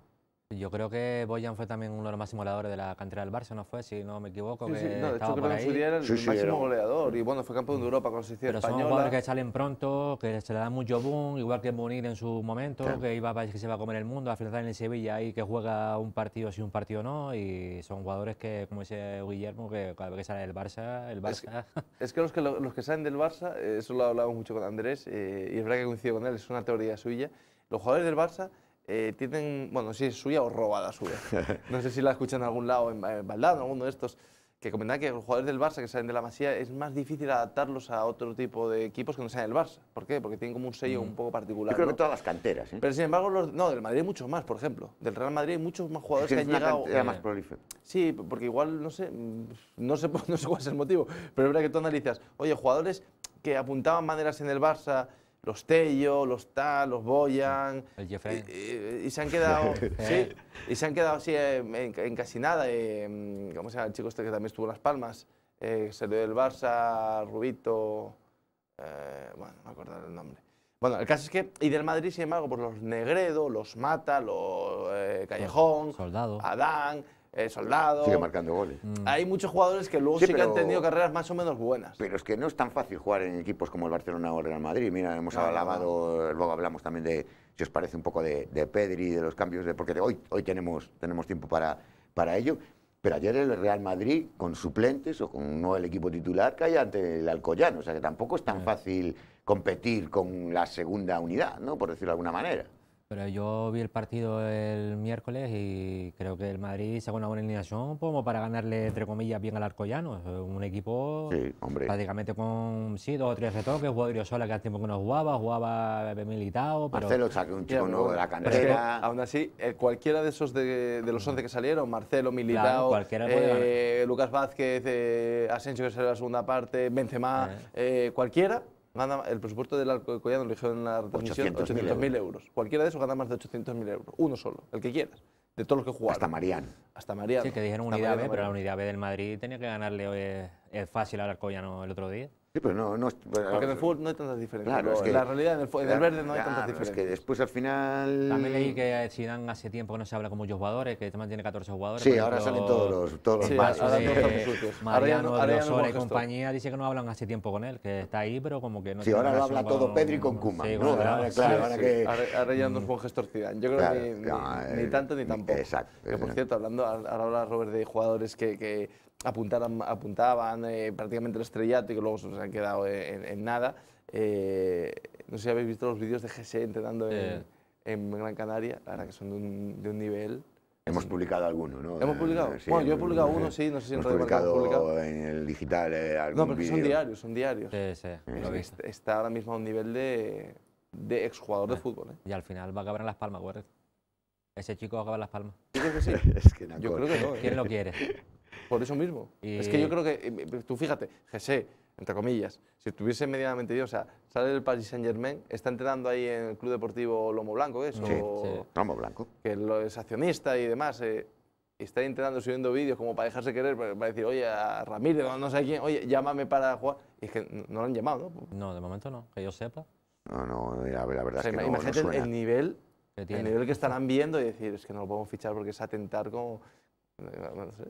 Yo creo que Boyan fue también uno de los más simuladores de la cantera del Barça, ¿no fue? Si no me equivoco. Sí, que sí, no, de hecho creo que en su era el máximo goleador y bueno, fue campeón de Europa con la Pero española. son jugadores que salen pronto, que se le da mucho boom, igual que Munir en su momento, que iba a que se va a comer el mundo, a final en el Sevilla y que juega un partido sí, un partido no. Y son jugadores que, como dice Guillermo, que cada vez que sale del Barça, el Barça... Es que, los, que los que salen del Barça, eh, eso lo hablamos mucho con Andrés eh, y es verdad que coincido con él, es una teoría suya, los jugadores del Barça eh, tienen, bueno, si es suya o robada suya. No sé si la escuchan en algún lado, en, en en alguno de estos, que comentaba que los jugadores del Barça que salen de la Masía es más difícil adaptarlos a otro tipo de equipos que no sean el Barça. ¿Por qué? Porque tienen como un sello un mm. poco particular. Yo creo ¿no? que todas las canteras. ¿eh? Pero sin embargo, no, del Madrid hay muchos más, por ejemplo. Del Real Madrid hay muchos más jugadores que, han llegado. Es más eh. prolífico. Sí, porque igual, no sé, mm, no sé, no sé cuál es el motivo, pero es verdad que tú analizas, oye, jugadores que apuntaban maneras en el Barça los Tello, los Tal, los Boyan. El y, y, se han quedado. y se han quedado así en, casi nada. ¿Cómo se llama el chico este que también estuvo en Las Palmas? Eh, dio del Barça, Rubito. Eh, bueno, no me acuerdo el nombre. Bueno, el caso es que, y del Madrid, sin embargo, pues los Negredo, los Mata, eh, los Callejón, Soldado. Adán, eh, soldado. Sigue marcando goles. Mm. Hay muchos jugadores que luego sí, que han tenido carreras más o menos buenas. Pero es que no es tan fácil jugar en equipos como el Barcelona o el Real Madrid. Mira, hemos hablado. luego hablamos también de, si os parece, un poco de, Pedri, de los cambios, de, porque hoy, hoy tenemos, tenemos tiempo para, para ello. Pero ayer el Real Madrid, con suplentes o con no el equipo titular, cae ante el Alcoyano. O sea que tampoco es tan fácil competir con la segunda unidad, ¿no? Por decirlo de alguna manera. Pero yo vi el partido el miércoles y creo que el Madrid sacó una buena alineación como para ganarle, entre comillas, bien al Arcollano. Un equipo prácticamente con sí, dos o tres retoques. Jugó Sola, que hace tiempo que no jugaba, jugaba Militao. Marcelo sacó un chico nuevo de la cantera. aún así, eh, cualquiera de esos de, los 11 que salieron, Marcelo, Militao, eh, Lucas Vázquez, eh, Asensio que salió la segunda parte, Benzema, más, eh. cualquiera el presupuesto del Alcoyano, lo dijeron en la retención, 800.000 euros. Cualquiera de esos gana más de 800.000 euros. Uno solo, el que quieras. De todos los que jugaron. Hasta Mariano. Hasta Sí, que dijeron unidad B, pero la unidad B del Madrid tenía que ganarle es fácil al Arcoyano el otro día. Sí, pero no, no, Porque en el ah, fútbol no hay tantas diferencias. Claro, es que, la realidad, en el, verde no hay tantas diferencias. Es que después al final. También leí que Chidán eh, hace tiempo que no se habla con muchos jugadores, que también tiene 14 jugadores. Sí, ahora salen todos los, todos los sí, más. Ahora compañía dice que no hablan hace tiempo con él, que está ahí, pero como que no. Sí, ahora lo habla todo Pedri con Kuma. Sí, claro, ahora que. Ahora ya no es mm. buen gestor Zidane. Yo creo que ni eh, tanto ni tampoco. Exacto. Que por cierto, hablando, ahora habla Robert de jugadores que apuntaban eh, prácticamente el estrellato y que luego se han quedado en, nada. Eh, no sé si habéis visto los vídeos de GC entrenando eh. en, Gran Canaria, la verdad que son de un, nivel... Hemos publicado alguno, ¿no? ¿Hemos publicado? bueno, yo he publicado uno, sí, no sé si en publicado. en el digital algún algún No, pero son diarios, son diarios. Sí, sí, Está ahora mismo a un nivel de, de exjugador de fútbol, Y al final va a acabar en Las Palmas, ¿verdad? Ese chico va a acabar en Las Palmas. Yo creo que sí? es que no, yo creo que no. ¿Quién lo quiere? Por eso mismo. Es que yo creo que, eh, tú fíjate, Jesse, entre comillas, si estuviese medianamente bien, o sea, sale del Paris Saint Germain, está entrenando ahí en el Club Deportivo Lomo Blanco, eso Sí, sí. Lomo Blanco. Que lo es accionista y demás. Eh, y está entrenando, subiendo vídeos como para dejarse querer, para pues, decir, oye, a Ramírez, no sé quién, oye, llámame para jugar. Y es que no lo han llamado, ¿no? No, de momento no, que yo sepa. No, no, la verdad es que imagínate no, suena. el nivel el nivel que estarán viendo y decir, es que no lo podemos fichar porque es atentar como...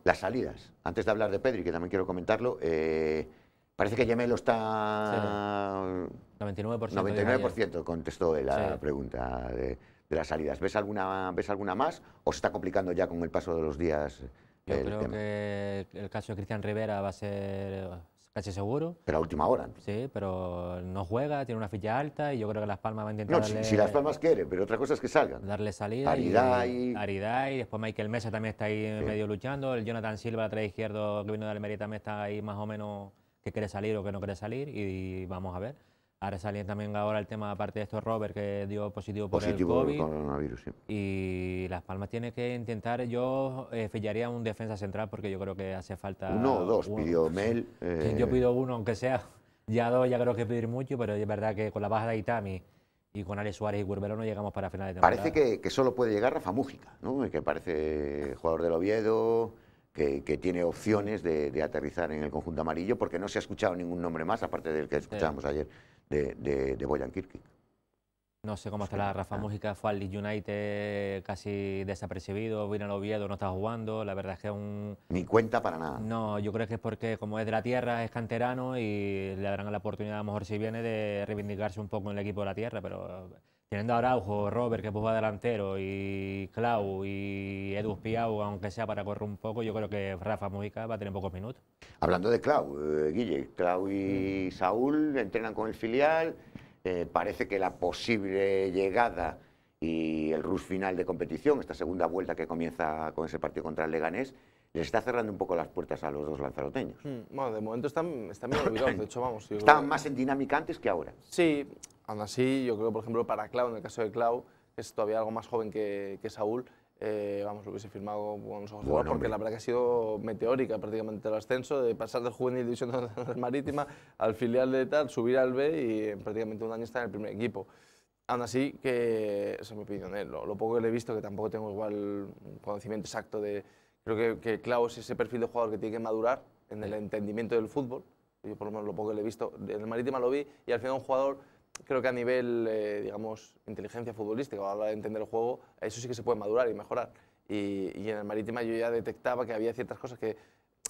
Las salidas. Antes de hablar de Pedri, que también quiero comentarlo, eh, parece que Gemelo está... 99%. 99% contestó la pregunta de, las salidas. ¿Ves alguna, ¿Ves alguna más o se está complicando ya con el paso de los días? Yo creo que el caso de Cristian Rivera va a ser casi seguro. Pero a última hora. Sí, pero no juega, tiene una ficha alta y yo creo que Las Palmas van a intentar. No, si, Las Palmas quiere, pero otra cosa es que salgan. Darle salida. Aridai. Y, Aridai, después Michael Mesa también está ahí medio luchando. El Jonathan Silva, trae izquierdo que vino de Almería, también está ahí más o menos que quiere salir o que no quiere salir y vamos a ver. Ahora salen también ahora el tema, aparte de esto, Robert, que dio positivo por el COVID. coronavirus, Y Las Palmas tiene que intentar, yo eh, un defensa central porque yo creo que hace falta... Uno dos, pidió Mel. Yo eh, pido uno, aunque sea. Ya dos, ya creo que pedir mucho, pero es verdad que con la baja de Itami y con Alex Suárez y Gurbelo no llegamos para final de temporada. Parece que, solo puede llegar Rafa Mújica, ¿no? que parece jugador del Oviedo que, tiene opciones de, aterrizar en el conjunto amarillo, porque no se ha escuchado ningún nombre más, aparte del que escuchábamos ayer de, Boyan Kirki. No sé cómo está la Rafa ah. Música, fue al United casi desapercibido, vino al Oviedo, no está jugando, la verdad es que es un... Ni cuenta para nada. No, yo creo que es porque como es de la tierra, es canterano y le darán la oportunidad, a lo mejor si viene, de reivindicarse un poco en el equipo de la tierra, pero teniendo a Araujo, Robert, que va delantero, y Clau y Edu Piau, aunque sea para correr un poco, yo creo que Rafa Mujica va a tener pocos minutos. Hablando de Clau, eh, Guille, Clau y mm. Saúl entrenan con el filial, eh, parece que la posible llegada y el rush final de competición, esta segunda vuelta que comienza con ese partido contra el Leganés, le está cerrando un poco las puertas a los dos lanzaroteños. Hmm, bueno, de momento están, bien olvidados. de hecho, vamos. Estaban más en dinámica antes que ahora. Sí, aún así, yo creo, por ejemplo, para Clau, en el caso de Clau, que es todavía algo más joven que, que Saúl, eh, vamos, lo hubiese firmado con los ojos porque la verdad que ha sido meteórica prácticamente el ascenso, de pasar del juvenil división de marítima al filial de tal, subir al B y en prácticamente un año está en el primer equipo. Aún así, que, eso es mi opinión, eh, lo, lo, poco que le he visto, que tampoco tengo igual conocimiento exacto de, Creo que, que es ese perfil de jugador que tiene que madurar en el entendimiento del fútbol. Yo por lo menos lo poco que le he visto, en el Marítima lo vi y al final un jugador, creo que a nivel, eh, digamos, inteligencia futbolística, a la hora de entender el juego, eso sí que se puede madurar y mejorar. Y, en el Marítima yo ya detectaba que había ciertas cosas que,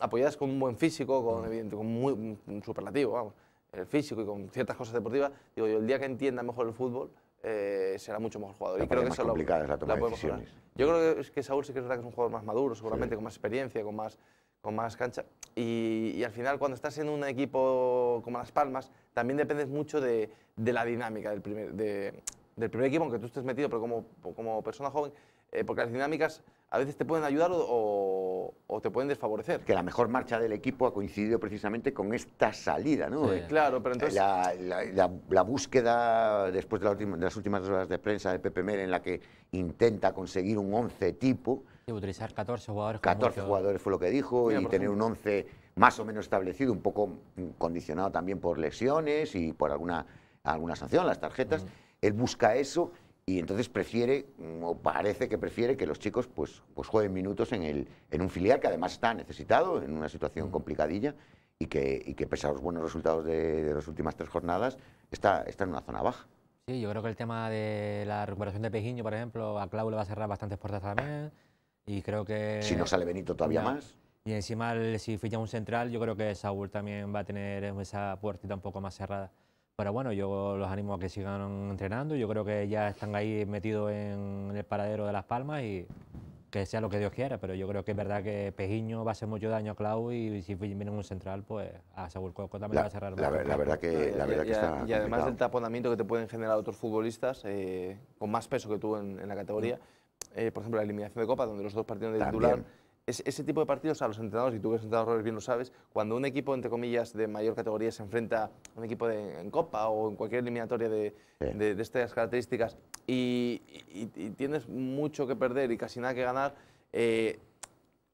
apoyadas con un buen físico, con, mm. evidente, con muy, un superlativo, vamos, el físico y con ciertas cosas deportivas, digo yo, el día que entienda mejor el fútbol, eh, será mucho mejor jugador. y creo que eso lo, es la Yo creo que, es que Saúl sí que es verdad que es un jugador más maduro, seguramente con más experiencia, con más, con más cancha. Y, al final, cuando estás en un equipo como Las Palmas, también dependes mucho de, la dinámica del primer, de, del primer equipo, aunque tú estés metido, pero como, persona joven, eh, porque las dinámicas a veces te pueden ayudar o, te pueden desfavorecer. Que la mejor marcha del equipo ha coincidido precisamente con esta salida, ¿no? Eh, claro, pero entonces... La, búsqueda, después de, última, de, las últimas horas de prensa de Pepe Mer, en la que intenta conseguir un 11 tipo... utilizar 14 jugadores. 14 jugadores fue lo que dijo, y tener un 11 más o menos establecido, un poco condicionado también por lesiones y por alguna, alguna sanción, las tarjetas. Él busca eso y entonces prefiere, mm, o parece que prefiere, que los chicos pues, pues jueguen minutos en, el, en un filial que además está necesitado, en una situación mm. complicadilla, y que, y que pese a los buenos resultados de, las últimas tres jornadas, está, está en una zona baja. Sí, yo creo que el tema de la recuperación de Pejiño, por ejemplo, a Clau le va a cerrar bastantes puertas también, y creo que... Si no sale Benito todavía más. Y encima, si ficha un central, yo creo que Saúl también va a tener esa puertita un poco más cerrada. Pero bueno, yo los animo a que sigan entrenando. Yo creo que ya están ahí metidos en el paradero de Las Palmas y que sea lo que Dios quiera. Pero yo creo que es verdad que Pejiño va a hacer mucho daño a Clau y si viene un central, pues a Saúl también va a cerrar. La, verdad que, y, además del taponamiento que te pueden generar otros futbolistas eh, con más peso que tú en, la categoría. Mm. Eh, por ejemplo, la eliminación de Copa, donde los dos partidos de titular ese tipo de partidos a los entrenadores, y tú que eres entrenador bien lo sabes, cuando un equipo, entre comillas, de mayor categoría se enfrenta a un equipo en Copa o en cualquier eliminatoria de, estas características y, tienes mucho que perder y casi nada que ganar, eh,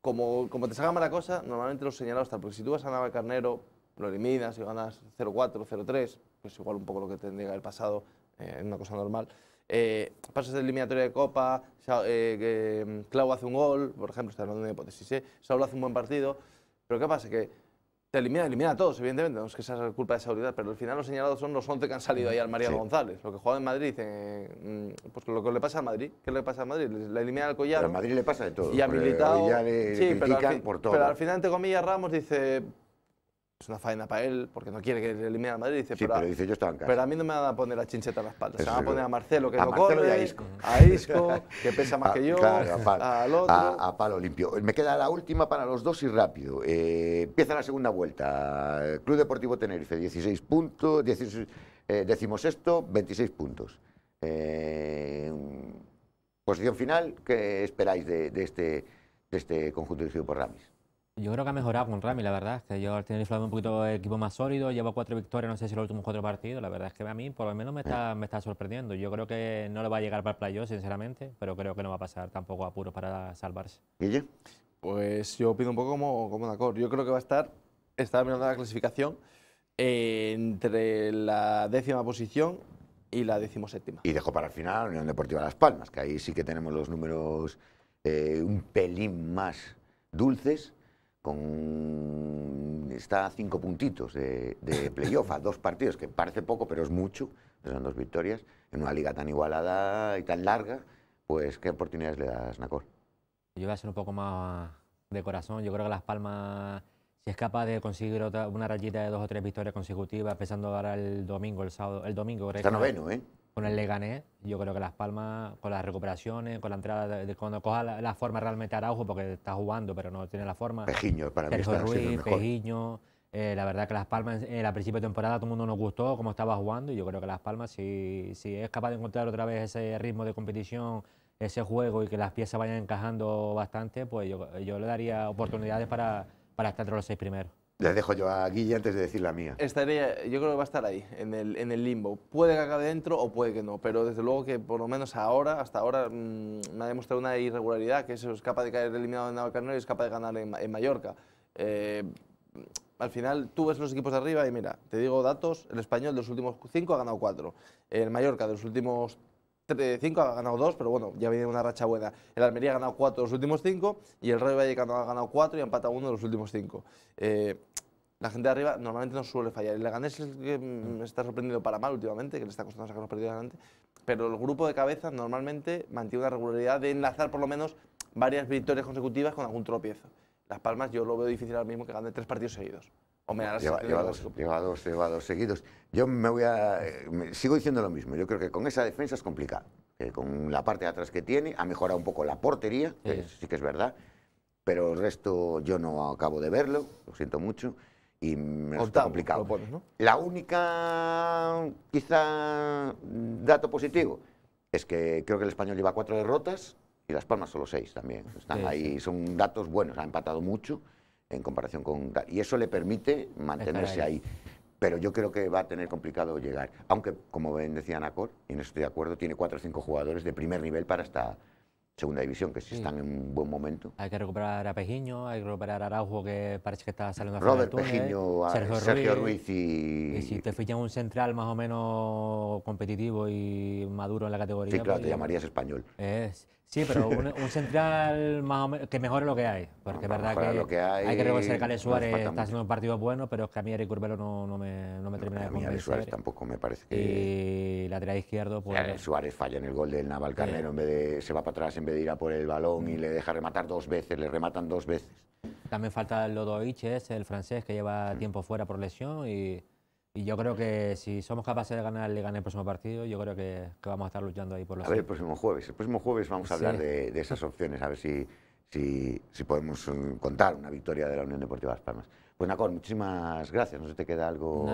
como, te salga mala cosa, normalmente lo señalados hasta porque si tú vas a Nava Carnero, lo eliminas y ganas 0-4, 0-3, que es igual un poco lo que tendría el pasado eh, una cosa normal. Eh, pasas de eliminatoria de Copa, eh, mm, Clau hace un gol, por ejemplo, está hablando de una hipótesis, ¿eh? Saulo hace un buen partido, pero ¿qué pasa? Que te elimina, elimina a todos, evidentemente, no es que sea culpa de seguridad, pero al final los señalados son los 11 que han salido ahí al María González, lo que juega en Madrid, mm, pues lo que le pasa a Madrid, ¿qué le pasa a Madrid? Le elimina al collar, Pero a Madrid le pasa de todo. Y ha militado. Ya le, critican por todo. Pero al final, entre comillas, Ramos dice, es una faena para él, porque no quiere que le elimine a Madrid. Dice, sí, pero, dice, yo en casa. Pero a mí no me van a poner la chincheta a la espalda. Se van a poner a Marcelo, que es lo Marcelo y a Isco. A Isco, que pesa más que yo, a, palo, A, palo limpio. Me queda la última para los dos y rápido. Eh, empieza la segunda vuelta. Club Deportivo Tenerife, 16 eh, puntos, 16, eh, 26 puntos. posición final, ¿qué esperáis de, de este, de este conjunto dirigido por Ramis? Yo creo que ha mejorado con Rami, la verdad. Es que yo al tener un poquito equipo más sólido, llevo cuatro victorias, no sé si los últimos cuatro partidos. La verdad es que a mí, por lo menos, me está, sorprendiendo. Yo creo que no le va a llegar para el playoff, sinceramente, pero creo que no va a pasar tampoco apuro para salvarse. ¿Guille? Pues yo pido un poco como, como acuerdo, Yo creo que va a estar, está mirando la clasificación, entre la décima posición y la séptima. Y dejo para el final Unión Deportiva Las Palmas, que ahí sí que tenemos los números eh, un pelín más dulces con está cinco puntitos de, de playoff, a dos partidos, que parece poco, pero es mucho, son dos victorias, en una liga tan igualada y tan larga, pues ¿qué oportunidades le das, Nacor? Yo voy a ser un poco más de corazón, yo creo que Las Palmas, si es capaz de conseguir otra, una rayita de dos o tres victorias consecutivas, empezando ahora el domingo, el sábado, el domingo... Creo está noveno, ¿eh? con el Leganés, yo creo que Las Palmas, con las recuperaciones, con la entrada, de, cuando coja la, forma realmente Araujo, porque está jugando, pero no tiene la forma. Pejiño, para mí está Ruiz, Pejiño. Eh, la verdad que Las Palmas, en eh, la principio de temporada, todo el mundo nos gustó cómo estaba jugando, y yo creo que Las Palmas, si, si es capaz de encontrar otra vez ese ritmo de competición, ese juego y que las piezas vayan encajando bastante, pues yo, le daría oportunidades para, para estar entre los seis primeros. Les dejo yo a Guille antes de decir la mía. estaría yo creo que va a estar ahí, en el, en el limbo. Puede que acabe dentro o puede que no, pero desde luego que por lo menos ahora, hasta ahora, mm, me ha demostrado una irregularidad, que eso es capaz de caer eliminado en Navalcarnero y es capaz de ganar en, Mallorca. Eh, al final, tú ves los equipos de arriba y mira, te digo datos, el Español de los últimos cinco ha ganado cuatro, el Mallorca de los últimos cinco ha ganado dos, pero bueno, ya viene una racha buena. El Almería ha ganado cuatro de los últimos cinco y el Rayo Vallecano ha ganado cuatro y ha empatado uno de los últimos cinco. Eh, la gente de arriba normalmente no suele fallar. El Leganés es el que me mm, mm. está sorprendiendo para mal últimamente, que le está costando sacar los partidos adelante, pero el grupo de cabezas normalmente mantiene una regularidad de enlazar por lo menos varias victorias consecutivas con algún tropiezo. Las Palmas yo lo veo difícil ahora mismo que gane tres partidos seguidos. O me lleva, dos, lleva, dos, lleva, dos, seguidos. Yo me voy a... sigo diciendo lo mismo. Yo creo que con esa defensa es complicado. con la parte de atrás que tiene, ha mejorado un poco la portería, que sí que es verdad, pero el resto yo no acabo de verlo, lo siento mucho y me complicado. La única, quizá, dato positivo es que creo que el español lleva cuatro derrotas y Las Palmas solo seis también. Están ahí, son datos buenos, ha empatado mucho en comparación con... Y eso le permite mantenerse ahí. Pero yo creo que va a tener complicado llegar. Aunque, como ven decía Anacor, y en eso estoy de acuerdo, tiene cuatro o cinco jugadores de primer nivel para esta, segunda división, que si están en un buen momento. Hay que recuperar a Pejiño, hay que recuperar a Araujo, que parece que está saliendo a Robert Pejiño, Sergio, Ruiz, y... y... si te fichan un central más o menos competitivo y maduro en la categoría... Sí, claro, pues te llamarías español. Es... Sí, pero un, central más que mejore lo que hay. Porque es verdad que, hay, hay que reconocer que Ale Suárez está haciendo un partido bueno, pero es que a mí Eric Curbelo no, no, me, no me termina de convencer. A mí Suárez tampoco me parece que... Y lateral izquierdo... Pues, Suárez falla en el gol del Naval Carnero, en vez de, se va para atrás en vez de ir a por el balón y mm. le deja rematar dos veces, le rematan dos veces. También falta el Lodoich, el francés, que lleva mm. tiempo fuera por lesión y y yo creo que si somos capaces de ganar Liga en el próximo partido, yo creo que, vamos a estar luchando ahí por los... A ver, el próximo jueves. El próximo jueves vamos a hablar de, esas opciones, a ver si, si, podemos um, contar una victoria de la Unión Deportiva Las Palmas. Pues Nacor, muchísimas gracias. No sé si te queda algo,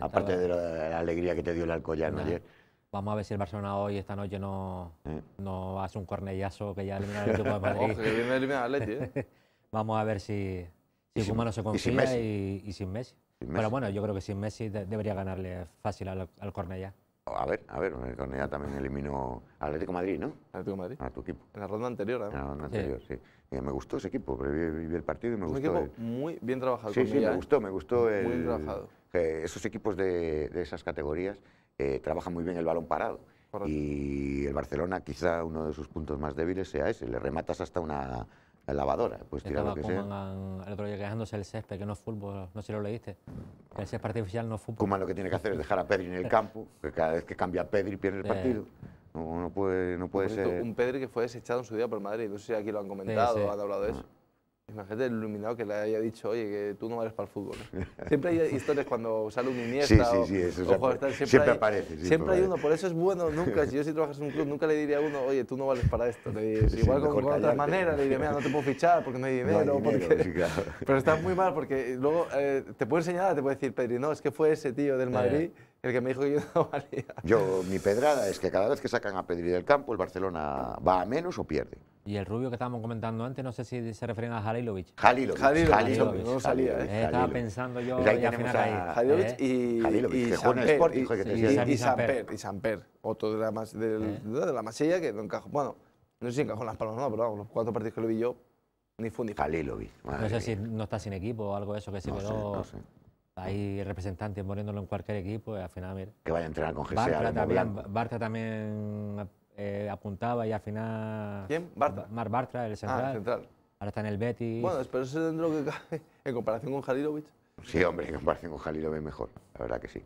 aparte de la, alegría que te dio el Alcoyano ayer. Vamos a ver si el Barcelona hoy, esta noche, no, eh. no hace un cornellazo que ya elimina el equipo de Madrid. ¿eh? Vamos a ver si, si, y no se confía y sin Messi. Pero bueno, yo creo que sin Messi debería ganarle fácil al, al A ver, a ver, el Cornellá también eliminó al Atlético de Madrid, ¿no? Atlético Madrid. A tu equipo. En la ronda anterior, ¿eh? En la ronda anterior, sí. Y eh, me gustó ese equipo, vi, el partido y me gustó. Un equipo muy bien trabajado. Sí, sí, me ¿eh? gustó, me gustó. Muy bien trabajado. esos equipos de, esas categorías eh, trabajan muy bien el balón parado. Y el Barcelona, quizá uno de sus puntos más débiles sea ese. Le rematas hasta una la lavadora, pues tirar lo que sea. el otro día dejándose el césped, que no es fútbol, no sé si lo leíste. Que el césped artificial no es fútbol. Cuman lo que tiene que hacer es dejar a Pedri en el campo, que cada vez que cambia Pedri pierde el eh. partido. No, puede, no puede ser. Un Pedri que fue desechado en su día por Madrid, no sé si aquí lo han comentado, o han hablado de eso. Imagínate el iluminado que le haya dicho, oye, que tú no vales para el fútbol. Siempre hay historias cuando sale un Iniesta sí, sí, sí, eso o, siempre, siempre aparece. Siempre, hay uno, por eso es bueno, nunca, si yo si trabajas en un club, nunca le diría a uno, oye, tú no vales para esto. igual con, con otra manera, le diría, mira, no te puedo fichar porque no hay dinero. Pero está muy mal porque luego eh, te puede enseñar te puede decir, Pedri, no, es que fue ese tío del eh. Madrid el que me dijo que yo no valía. Yo, mi pedrada es que cada vez que sacan a Pedri del campo, el Barcelona va a menos o pierde. Y el rubio que estábamos comentando antes, no sé si se refieren a Halilovic. Halilovic. Halilovic. No salía, ¿eh? ¿eh? ¿eh? Estaba pensando yo ahí y al final ahí. Halilovic ¿eh? y, Halilovic, y, y Samper. Y otro de la, de la Masilla que no encajó. Bueno, no sé si encajó en Las Palmas no, pero los cuatro partidos que lo vi yo, ni fue ni Halilovic. No sé si no está sin equipo o algo de eso, que se quedó... Sé, no Hay representantes poniéndolo en cualquier equipo y al final, mira. Que vaya a entrenar con Gese Barca, también, también eh, apuntaba y al final... ¿Quién? Bartra. Mar Bartra, el ah, central. Ahora está en el Betis. Bueno, espero eso dentro que en comparación con Jalilovic. Sí, hombre, en comparación con Jalilovic mejor, la verdad que sí.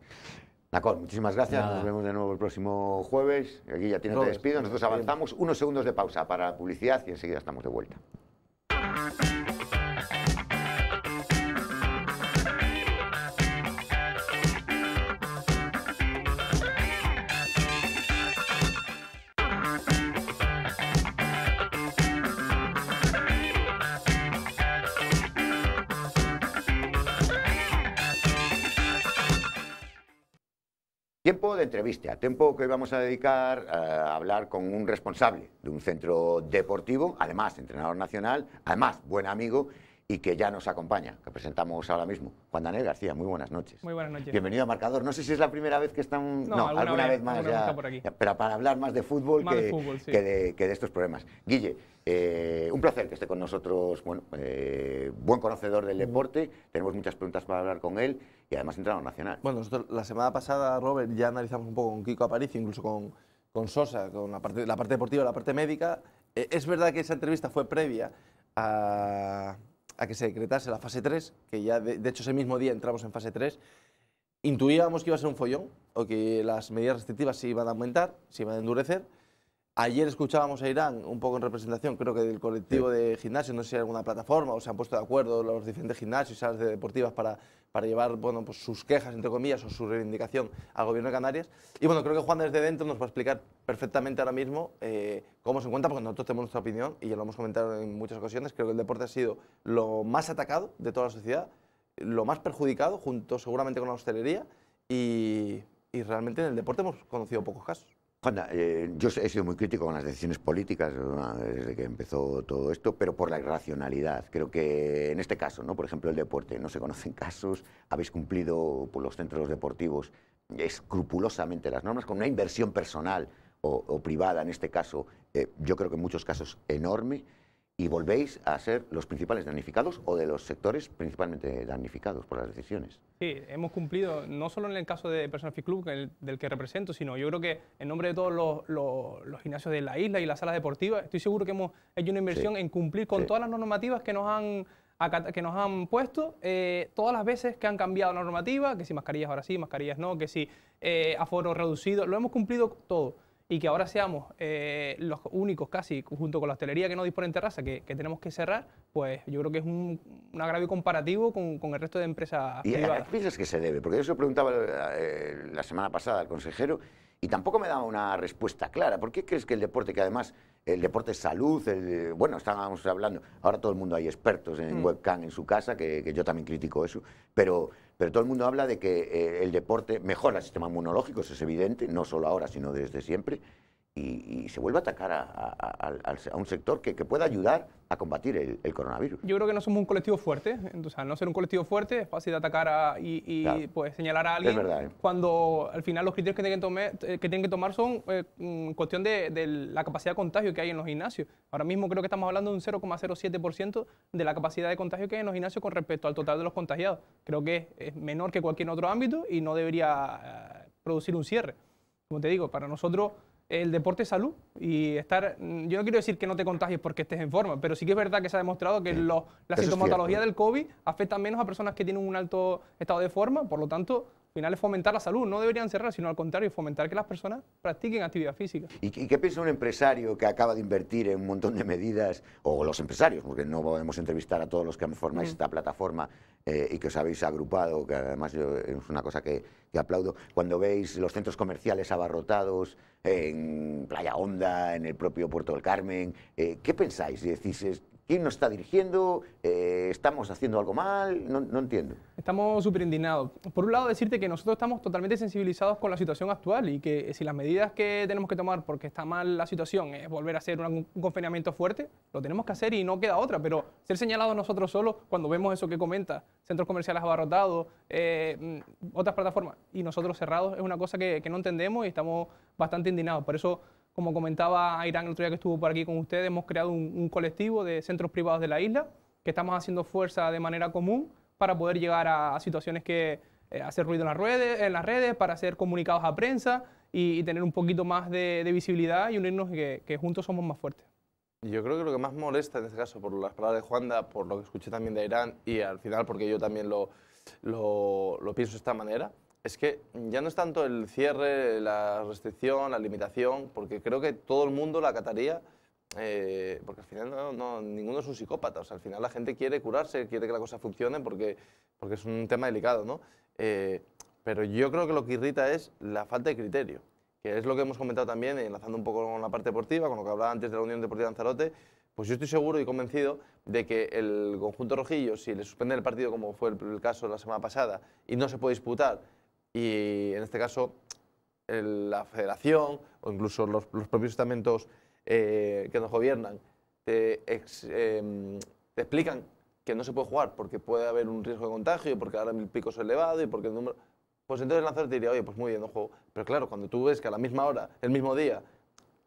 Nacor, muchísimas gracias. Nos vemos de nuevo el próximo jueves. Aquí ya tiene te despido. Nosotros avanzamos unos segundos de pausa para la publicidad y enseguida estamos de vuelta. Tiempo de entrevista, tiempo que vamos a dedicar eh, a hablar con un responsable de un centro deportivo, además entrenador nacional, además buen amigo y que ya nos acompaña, que presentamos ahora mismo. Juan Daniel García, muy buenas noches. Muy buenas noches. Bienvenido a Marcador. No sé si es la primera vez que están... No, no alguna, vez, más ya, por aquí. Pero para hablar más de fútbol, que, de que, de, estos problemas. Guille, eh, un placer que esté con nosotros, bueno, eh, buen conocedor del deporte. Tenemos muchas preguntas para hablar con él y además a nacional. Bueno, nosotros la semana pasada, Robert, ya analizamos un poco con Kiko Aparicio, incluso con, con Sosa, con la parte, la parte deportiva, la parte médica. Eh, es verdad que esa entrevista fue previa a a que se decretase la fase 3, que ya de, hecho ese mismo día entramos en fase 3, intuíamos que iba a ser un follón o que las medidas restrictivas se iban a aumentar, se iban a endurecer Ayer escuchábamos a Irán, un poco en representación, creo que del colectivo de gimnasios, no sé si hay alguna plataforma o se han puesto de acuerdo los diferentes gimnasios y salas de deportivas para, para llevar bueno, pues sus quejas, entre comillas, o su reivindicación al gobierno de Canarias. Y bueno, creo que Juan desde dentro nos va a explicar perfectamente ahora mismo eh, cómo se encuentra, porque nosotros tenemos nuestra opinión y ya lo hemos comentado en muchas ocasiones. Creo que el deporte ha sido lo más atacado de toda la sociedad, lo más perjudicado, junto seguramente con la hostelería, y realmente en el deporte hemos conocido pocos casos. Juan, eh, yo he sido muy crítico con las decisiones políticas ah, desde que empezó todo esto, pero por la irracionalidad. Creo que en este caso, ¿no? por ejemplo, el deporte, no se conocen casos, habéis cumplido por pues, los centros deportivos escrupulosamente las normas, con una inversión personal o, privada en este caso, eh, yo creo que en muchos casos enorme y volvéis a ser los principales damnificados o de los sectores principalmente damnificados por las decisiones. Sí, hemos cumplido, no solo en el caso de Personal Fit Club, del que represento, sino yo creo que en nombre de todos los, gimnasios de la isla y las salas deportivas, estoy seguro que hemos hecho una inversión en cumplir con todas las normativas que nos han que nos han puesto eh, todas las veces que han cambiado la normativa, que si mascarillas ahora sí, mascarillas no, que si eh, aforo reducido, lo hemos cumplido todo y que ahora seamos eh, los únicos casi, junto con la hostelería que no dispone en terraza, que, tenemos que cerrar, pues yo creo que es un, un agravio comparativo con, el resto de empresas ¿Y privadas. a que se debe? Porque yo lo preguntaba eh, la semana pasada al consejero y tampoco me daba una respuesta clara. ¿Por qué crees que el deporte, que además el deporte es salud, bueno, estábamos hablando, ahora todo el mundo hay expertos en mm. webcam en su casa, que, que yo también critico eso, pero pero todo el mundo habla de que eh, el deporte mejora el sistema inmunológico, eso es evidente, no solo ahora, sino desde siempre, y, se vuelve a atacar a, un sector que, pueda ayudar a combatir el, coronavirus. Yo creo que no somos un colectivo fuerte, entonces al no ser un colectivo fuerte es fácil de atacar y, pues, señalar a alguien verdad, ¿eh? cuando al final los criterios que tienen que, eh, que, tienen que tomar son eh, mm, cuestión de, de, la capacidad de contagio que hay en los gimnasios. Ahora mismo creo que estamos hablando de un 0,07% de la capacidad de contagio que hay en los gimnasios con respecto al total de los contagiados. Creo que es menor que cualquier otro ámbito y no debería producir un cierre. Como te digo, para nosotros el deporte es salud y estar, yo no quiero decir que no te contagies porque estés en forma, pero sí que es verdad que se ha demostrado que la sintomatología del COVID afecta menos a personas que tienen un alto estado de forma, por lo tanto, final es fomentar la salud, no deberían cerrar, sino al contrario, fomentar que las personas practiquen actividad física. ¿Y, qué piensa un empresario que acaba de invertir en un montón de medidas, o los empresarios, porque no podemos entrevistar a todos los que formáis mm. esta plataforma eh, y que os habéis agrupado, que además eh, es una cosa que, aplaudo, cuando veis los centros comerciales abarrotados en Playa Honda, en el propio Puerto del Carmen, eh, ¿qué pensáis? Decís, ¿Quién nos está dirigiendo? Eh, ¿Estamos haciendo algo mal? No, entiendo. Estamos súper indignados. Por un lado, decirte que nosotros estamos totalmente sensibilizados con la situación actual y que eh, si las medidas que tenemos que tomar porque está mal la situación es volver a hacer un, confinamiento fuerte, lo tenemos que hacer y no queda otra. Pero ser señalados nosotros solos cuando vemos eso que comenta, centros comerciales abarrotados, eh, mm, otras plataformas, y nosotros cerrados, es una cosa que, que no entendemos y estamos bastante indignados. Por eso como comentaba Irán el otro día que estuvo por aquí con ustedes, hemos creado un, colectivo de centros privados de la isla que estamos haciendo fuerza de manera común para poder llegar a, situaciones que hacen eh, hacer ruido en las, redes, en las redes, para ser comunicados a prensa y, tener un poquito más de, visibilidad y unirnos que, que, juntos somos más fuertes. Yo creo que lo que más molesta en este caso, por las palabras de Juanda, por lo que escuché también de Irán y al final porque yo también lo, lo, lo pienso de esta manera, es que ya no es tanto el cierre, la restricción, la limitación, porque creo que todo el mundo la acataría, eh, porque al final no, ninguno es un psicópata, o sea, al final la gente quiere curarse, quiere que la cosa funcione porque, porque es un tema delicado, ¿no? Eh, pero yo creo que lo que irrita es la falta de criterio, que es lo que hemos comentado también, enlazando un poco con la parte deportiva, con lo que hablaba antes de la Unión Deportiva de Lanzarote, pues yo estoy seguro y convencido de que el conjunto rojillo, si le suspenden el partido como fue el caso la semana pasada y no se puede disputar, y en este caso la federación o incluso los, los propios estamentos eh, que nos gobiernan em, te, explican que no se puede jugar porque puede haber un riesgo de contagio, porque ahora el pico es elevado y porque el número... Pues entonces el lanzador te diría, oye, pues muy bien, no juego. Pero claro, cuando tú ves que a la misma hora, el mismo día,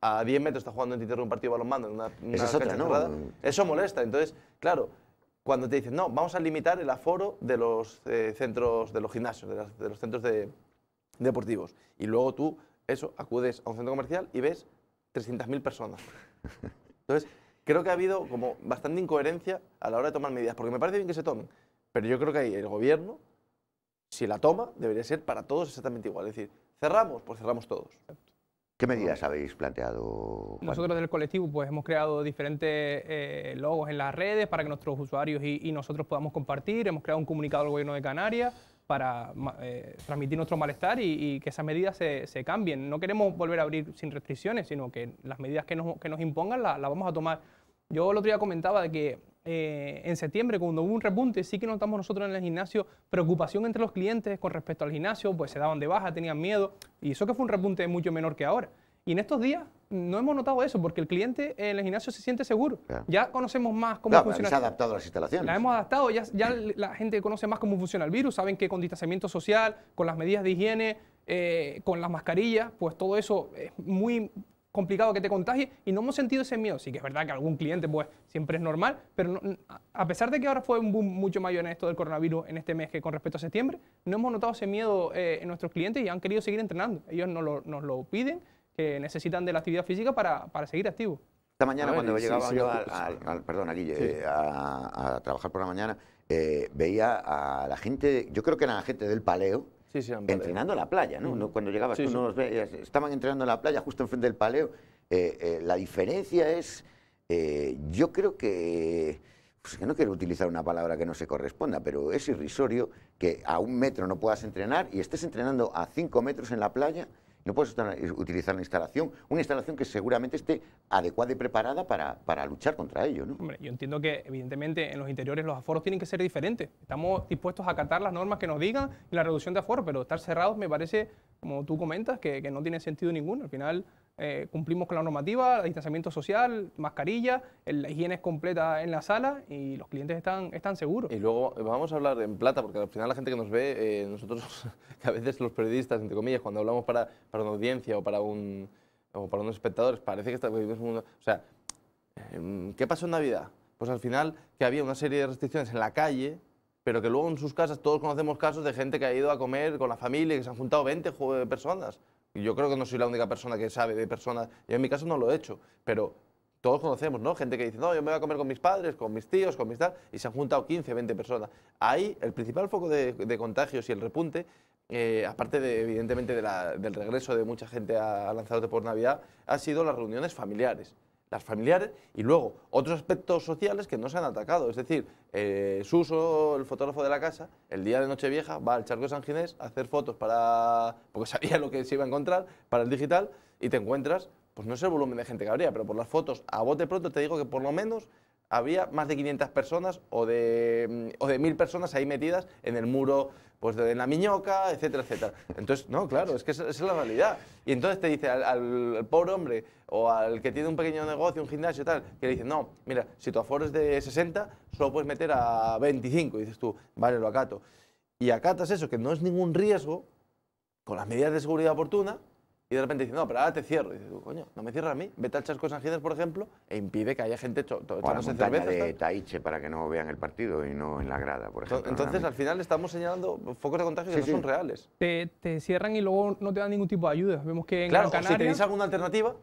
a 10 metros está jugando en tierra un partido balonmano en una, ¿no? eso molesta. Entonces, claro, cuando te dicen, no, vamos a limitar el aforo de los eh, centros, de los gimnasios, de, los centros deportivos. Y luego tú, eso, acudes a un centro comercial y ves 300.000 personas. Entonces, creo que ha habido como bastante incoherencia a la hora de tomar medidas, porque me parece bien que se tomen, pero yo creo que ahí el gobierno, si la toma, debería ser para todos exactamente igual. Es decir, cerramos, pues cerramos todos. ¿Qué medidas habéis planteado? Nosotros del colectivo pues, hemos creado diferentes eh, logos en las redes para que nuestros usuarios y, nosotros podamos compartir. Hemos creado un comunicado al Gobierno de Canarias para eh, transmitir nuestro malestar y, que esas medidas se, cambien. No queremos volver a abrir sin restricciones, sino que las medidas que nos, impongan las vamos a tomar. Yo el otro día comentaba de que eh, en septiembre, cuando hubo un repunte, sí que notamos nosotros en el gimnasio preocupación entre los clientes con respecto al gimnasio, pues se daban de baja, tenían miedo, y eso que fue un repunte mucho menor que ahora. Y en estos días no hemos notado eso, porque el cliente en el gimnasio se siente seguro. Ya conocemos más cómo funciona. Se ha adaptado las instalaciones. La hemos adaptado, ya, ya la gente conoce más cómo funciona el virus, saben que con distanciamiento social, con las medidas de higiene, eh, con las mascarillas, pues todo eso es muy complicado que te contagie, y no hemos sentido ese miedo. Sí que es verdad que algún cliente pues siempre es normal, pero a pesar de que ahora fue un boom mucho mayor en esto del coronavirus en este mes que con respecto a septiembre, no hemos notado ese miedo eh, en nuestros clientes y han querido seguir entrenando. Ellos nos lo, nos lo piden, que necesitan de la actividad física para, para seguir activos. Esta mañana cuando llegaba yo al, perdón, eh, a, trabajar por la mañana, eh, veía a la gente, yo creo que era la gente del paleo, entrenando en la playa, ¿no? Cuando llegabas tú no estaban entrenando en la playa justo enfrente del paleo. Eh, eh, la diferencia es, eh, yo creo que, pues que no quiero utilizar una palabra que no se corresponda, pero es irrisorio que a un metro no puedas entrenar y estés entrenando a cinco metros en la playa no puedes eh, utilizar la instalación, una instalación que seguramente esté adecuada y preparada para, luchar contra ello. yo entiendo que evidentemente en los interiores los aforos tienen que ser diferentes. Estamos dispuestos a acatar las normas que nos digan y la reducción de aforos, pero estar cerrados me parece, como tú comentas, que, que no tiene sentido ninguno. Al final eh, cumplimos con la normativa, distanciamiento social, mascarilla, la higiene es completa en la sala y los clientes están, están seguros. Y luego eh, vamos a hablar en plata, porque al final la gente que nos ve, eh, nosotros, que a veces los periodistas, entre comillas, cuando hablamos para, para una audiencia o para, un, o para unos espectadores, parece que estamos un mundo... O sea, em, ¿qué pasó en Navidad? Pues al final que había una serie de restricciones en la calle, pero que luego en sus casas todos conocemos casos de gente que ha ido a comer con la familia, que se han juntado 20 personas yo creo que no soy la única persona que sabe de personas, yo en mi caso no lo he hecho, pero todos conocemos, ¿no? Gente que dice, no, yo me voy a comer con mis padres, con mis tíos, con mis tal, y se han juntado 15, 20 personas. Ahí el principal foco de, contagios y el repunte, eh, aparte de, evidentemente del regreso de mucha gente a, a Lanzarote por Navidad, ha sido las reuniones familiares las familiares y luego otros aspectos sociales que no se han atacado. Es decir, eh, Suso, el fotógrafo de la casa, el día de Nochevieja va al charco de San Ginés a hacer fotos para. porque sabía lo que se iba a encontrar para el digital y te encuentras, pues no es el volumen de gente que habría, pero por las fotos a bote pronto te digo que por lo menos había más de 500 personas o de, mm, o de 1.000 personas ahí metidas en el muro pues de la miñoca, etcétera, etcétera. Entonces, no, claro, es que esa, es la realidad. Y entonces te dice al, al, pobre hombre o al que tiene un pequeño negocio, un gimnasio y tal, que le dice, no, mira, si tu aforo es de 60, solo puedes meter a 25. Y dices tú, vale, lo acato. Y acatas eso, que no es ningún riesgo, con las medidas de seguridad oportuna, y de repente dice, no, pero ahora te cierro. Y coño, no me cierras a mí, vete al Chasco San por ejemplo, e impide que haya gente echándose cerveza. de Taiche para que no vean el partido y no en la grada, por ejemplo. Entonces, al final estamos señalando focos de contagio que no son reales. Te, cierran y luego no te dan ningún tipo de ayuda. Vemos que en claro, Gran si tenéis alguna alternativa,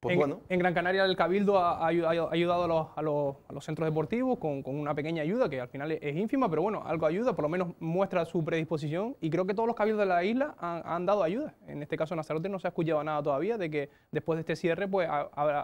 pues en, Gran Canaria el Cabildo ha, ayudado a los, centros deportivos con, una pequeña ayuda que al final e-, es, ínfima, pero bueno, algo ayuda, por lo menos muestra su predisposición y creo que todos los cabildos de la isla han, dado ayuda. En este caso Nazarote no se ha escuchado nada todavía de que después de este cierre pues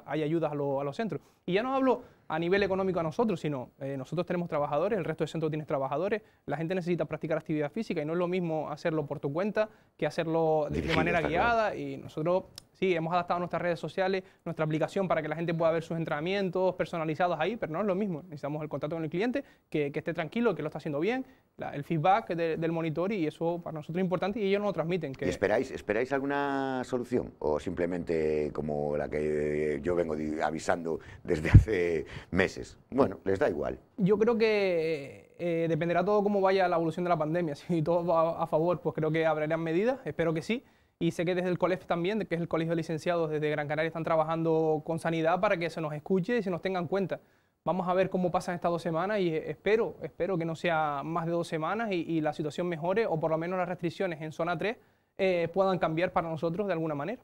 hay ayudas a, los centros. Y ya no hablo a nivel económico a nosotros, sino eh, nosotros tenemos trabajadores, el resto del centro tiene trabajadores, la gente necesita practicar actividad física y no es lo mismo hacerlo por tu cuenta que hacerlo de, manera guiada y nosotros Sí, hemos adaptado nuestras redes sociales, nuestra aplicación para que la gente pueda ver sus entrenamientos personalizados ahí, pero no es lo mismo. Necesitamos el contacto con el cliente, que, esté tranquilo, que lo está haciendo bien, el feedback del monitor y eso para nosotros es importante y ellos nos lo transmiten. Que... ¿Y esperáis, esperáis alguna solución o simplemente como la que yo vengo avisando desde hace meses? Bueno, les da igual. Yo creo que eh, dependerá todo cómo vaya la evolución de la pandemia. Si todo va a favor, pues creo que habrá medidas, espero que sí y sé que desde el COLEF también, que es el Colegio de Licenciados desde Gran Canaria, están trabajando con sanidad para que se nos escuche y se nos tenga en cuenta. Vamos a ver cómo pasan estas dos semanas y espero, espero que no sea más de dos semanas y, la situación mejore o por lo menos las restricciones en zona 3 eh, puedan cambiar para nosotros de alguna manera.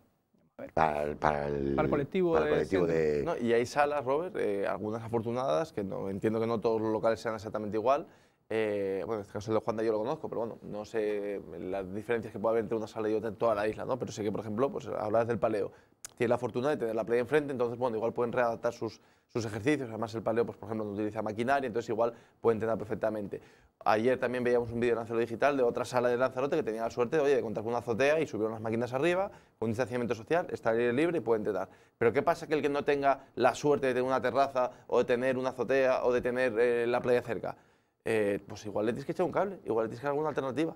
Para el, para, colectivo, de... No, y hay salas, Robert, eh, algunas afortunadas, que no, entiendo que no todos los locales sean exactamente igual, eh, bueno, este caso de Juan yo lo conozco, pero bueno, no sé las diferencias que puede haber entre una sala y otra en toda la isla, ¿no? Pero sé que, por ejemplo, pues hablas del paleo. Tiene la fortuna de tener la playa enfrente, entonces, bueno, igual pueden readaptar sus, sus ejercicios. Además, el paleo, pues, por ejemplo, no utiliza maquinaria, entonces igual pueden entrenar perfectamente. Ayer también veíamos un vídeo de Lanzarote Digital de otra sala de Lanzarote que tenía la suerte, oye, de contar con una azotea y subieron las máquinas arriba, con un distanciamiento social, estar libre y pueden entrenar. Pero ¿qué pasa que el que no tenga la suerte de tener una terraza o de tener una azotea o de tener eh, la playa cerca? Eh, pues igual le tienes que echar un cable, igual le tienes que dar alguna alternativa.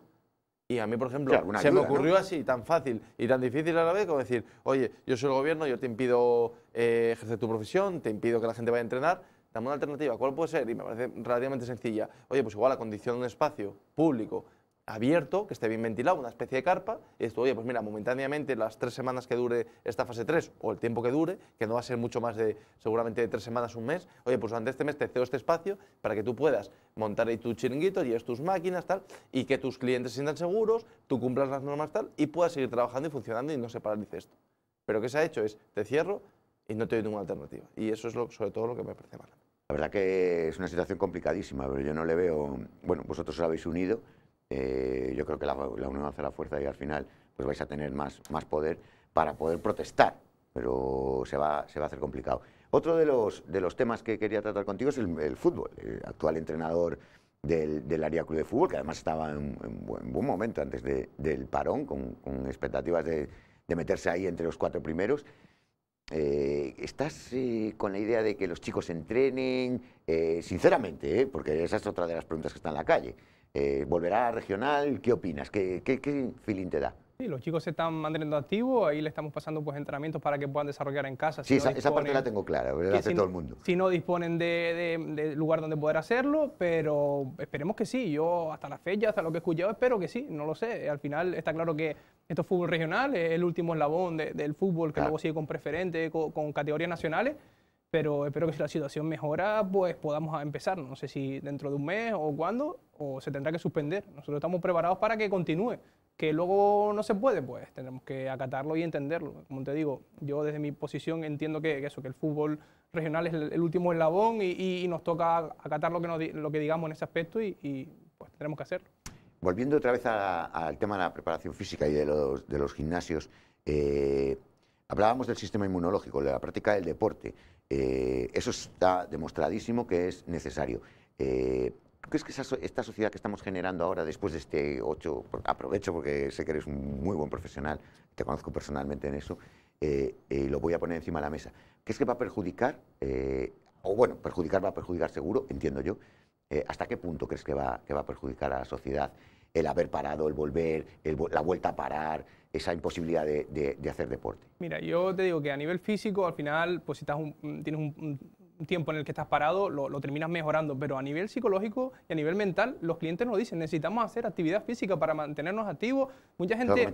Y a mí, por ejemplo, se me ocurrió así, tan fácil y tan difícil a la vez, como decir, oye, yo soy el gobierno, yo te impido eh, ejercer tu profesión, te impido que la gente vaya a entrenar, dame una alternativa, ¿cuál puede ser? Y me parece relativamente sencilla. Oye, pues igual la condición de un espacio público abierto, que esté bien ventilado, una especie de carpa, y esto, oye, pues mira, momentáneamente las tres semanas que dure esta fase 3 o el tiempo que dure, que no va a ser mucho más de seguramente de tres semanas, un mes, oye, pues durante este mes te cedo este espacio para que tú puedas montar ahí tu chiringuito, es tus máquinas, tal, y que tus clientes se sientan seguros, tú cumplas las normas, tal, y puedas seguir trabajando y funcionando y no se paralice esto. Pero que se ha hecho es, te cierro y no te doy ninguna alternativa. Y eso es lo, sobre todo lo que me parece mal. La verdad que es una situación complicadísima, pero yo no le veo... Bueno, vosotros os habéis unido eh, yo creo que la, unión hace la fuerza y al final pues vais a tener más, más poder para poder protestar, pero se va, se va a hacer complicado. Otro de los, de los temas que quería tratar contigo es el, fútbol, el actual entrenador del, área club de fútbol, que además estaba en, buen, momento antes del parón, con, expectativas de, meterse ahí entre los cuatro primeros. Eh, ¿Estás eh, con la idea de que los chicos entrenen? sinceramente, porque esa es otra de las preguntas que está en la calle eh, volverá regional. ¿Qué opinas? ¿Qué, feeling te da? Sí, los chicos se están manteniendo activos, ahí le estamos pasando pues entrenamientos para que puedan desarrollar en casa. Sí, esa, parte la tengo clara, la hace todo el mundo. Si no disponen de, lugar donde poder hacerlo, pero esperemos que sí. Yo hasta la fecha, hasta lo que he escuchado, espero que sí, no lo sé. Al final está claro que esto es fútbol regional, es el último eslabón del fútbol que luego sigue con preferente, con categorías nacionales pero espero que si la situación mejora, pues podamos empezar. No sé si dentro de un mes o cuándo, o se tendrá que suspender. Nosotros estamos preparados para que continúe. Que luego no se puede, pues tendremos que acatarlo y entenderlo. Como te digo, yo desde mi posición entiendo que, eso, que el fútbol regional es el, último eslabón y, nos toca acatar lo que, lo que digamos en ese aspecto y, pues tendremos que hacerlo. Volviendo otra vez al tema de la preparación física y de los, de los gimnasios, eh, Hablábamos del sistema inmunológico, de la práctica del deporte. Eh, eso está demostradísimo que es necesario. Eh, ¿Crees que esta sociedad que estamos generando ahora, después de este 8, aprovecho porque sé que eres un muy buen profesional, te conozco personalmente en eso, y eh, eh, lo voy a poner encima de la mesa, ¿Qué es que va a perjudicar, o bueno, perjudicar va a perjudicar seguro, entiendo yo, ¿hasta qué punto crees que va, a perjudicar a la sociedad el haber parado, el volver, la vuelta a parar? esa imposibilidad de, hacer deporte? Mira, yo te digo que a nivel físico, al final, pues si estás tienes un tiempo en el que estás parado lo, terminas mejorando, pero a nivel psicológico y a nivel mental, los clientes nos dicen, necesitamos hacer actividad física para mantenernos activos. Mucha gente...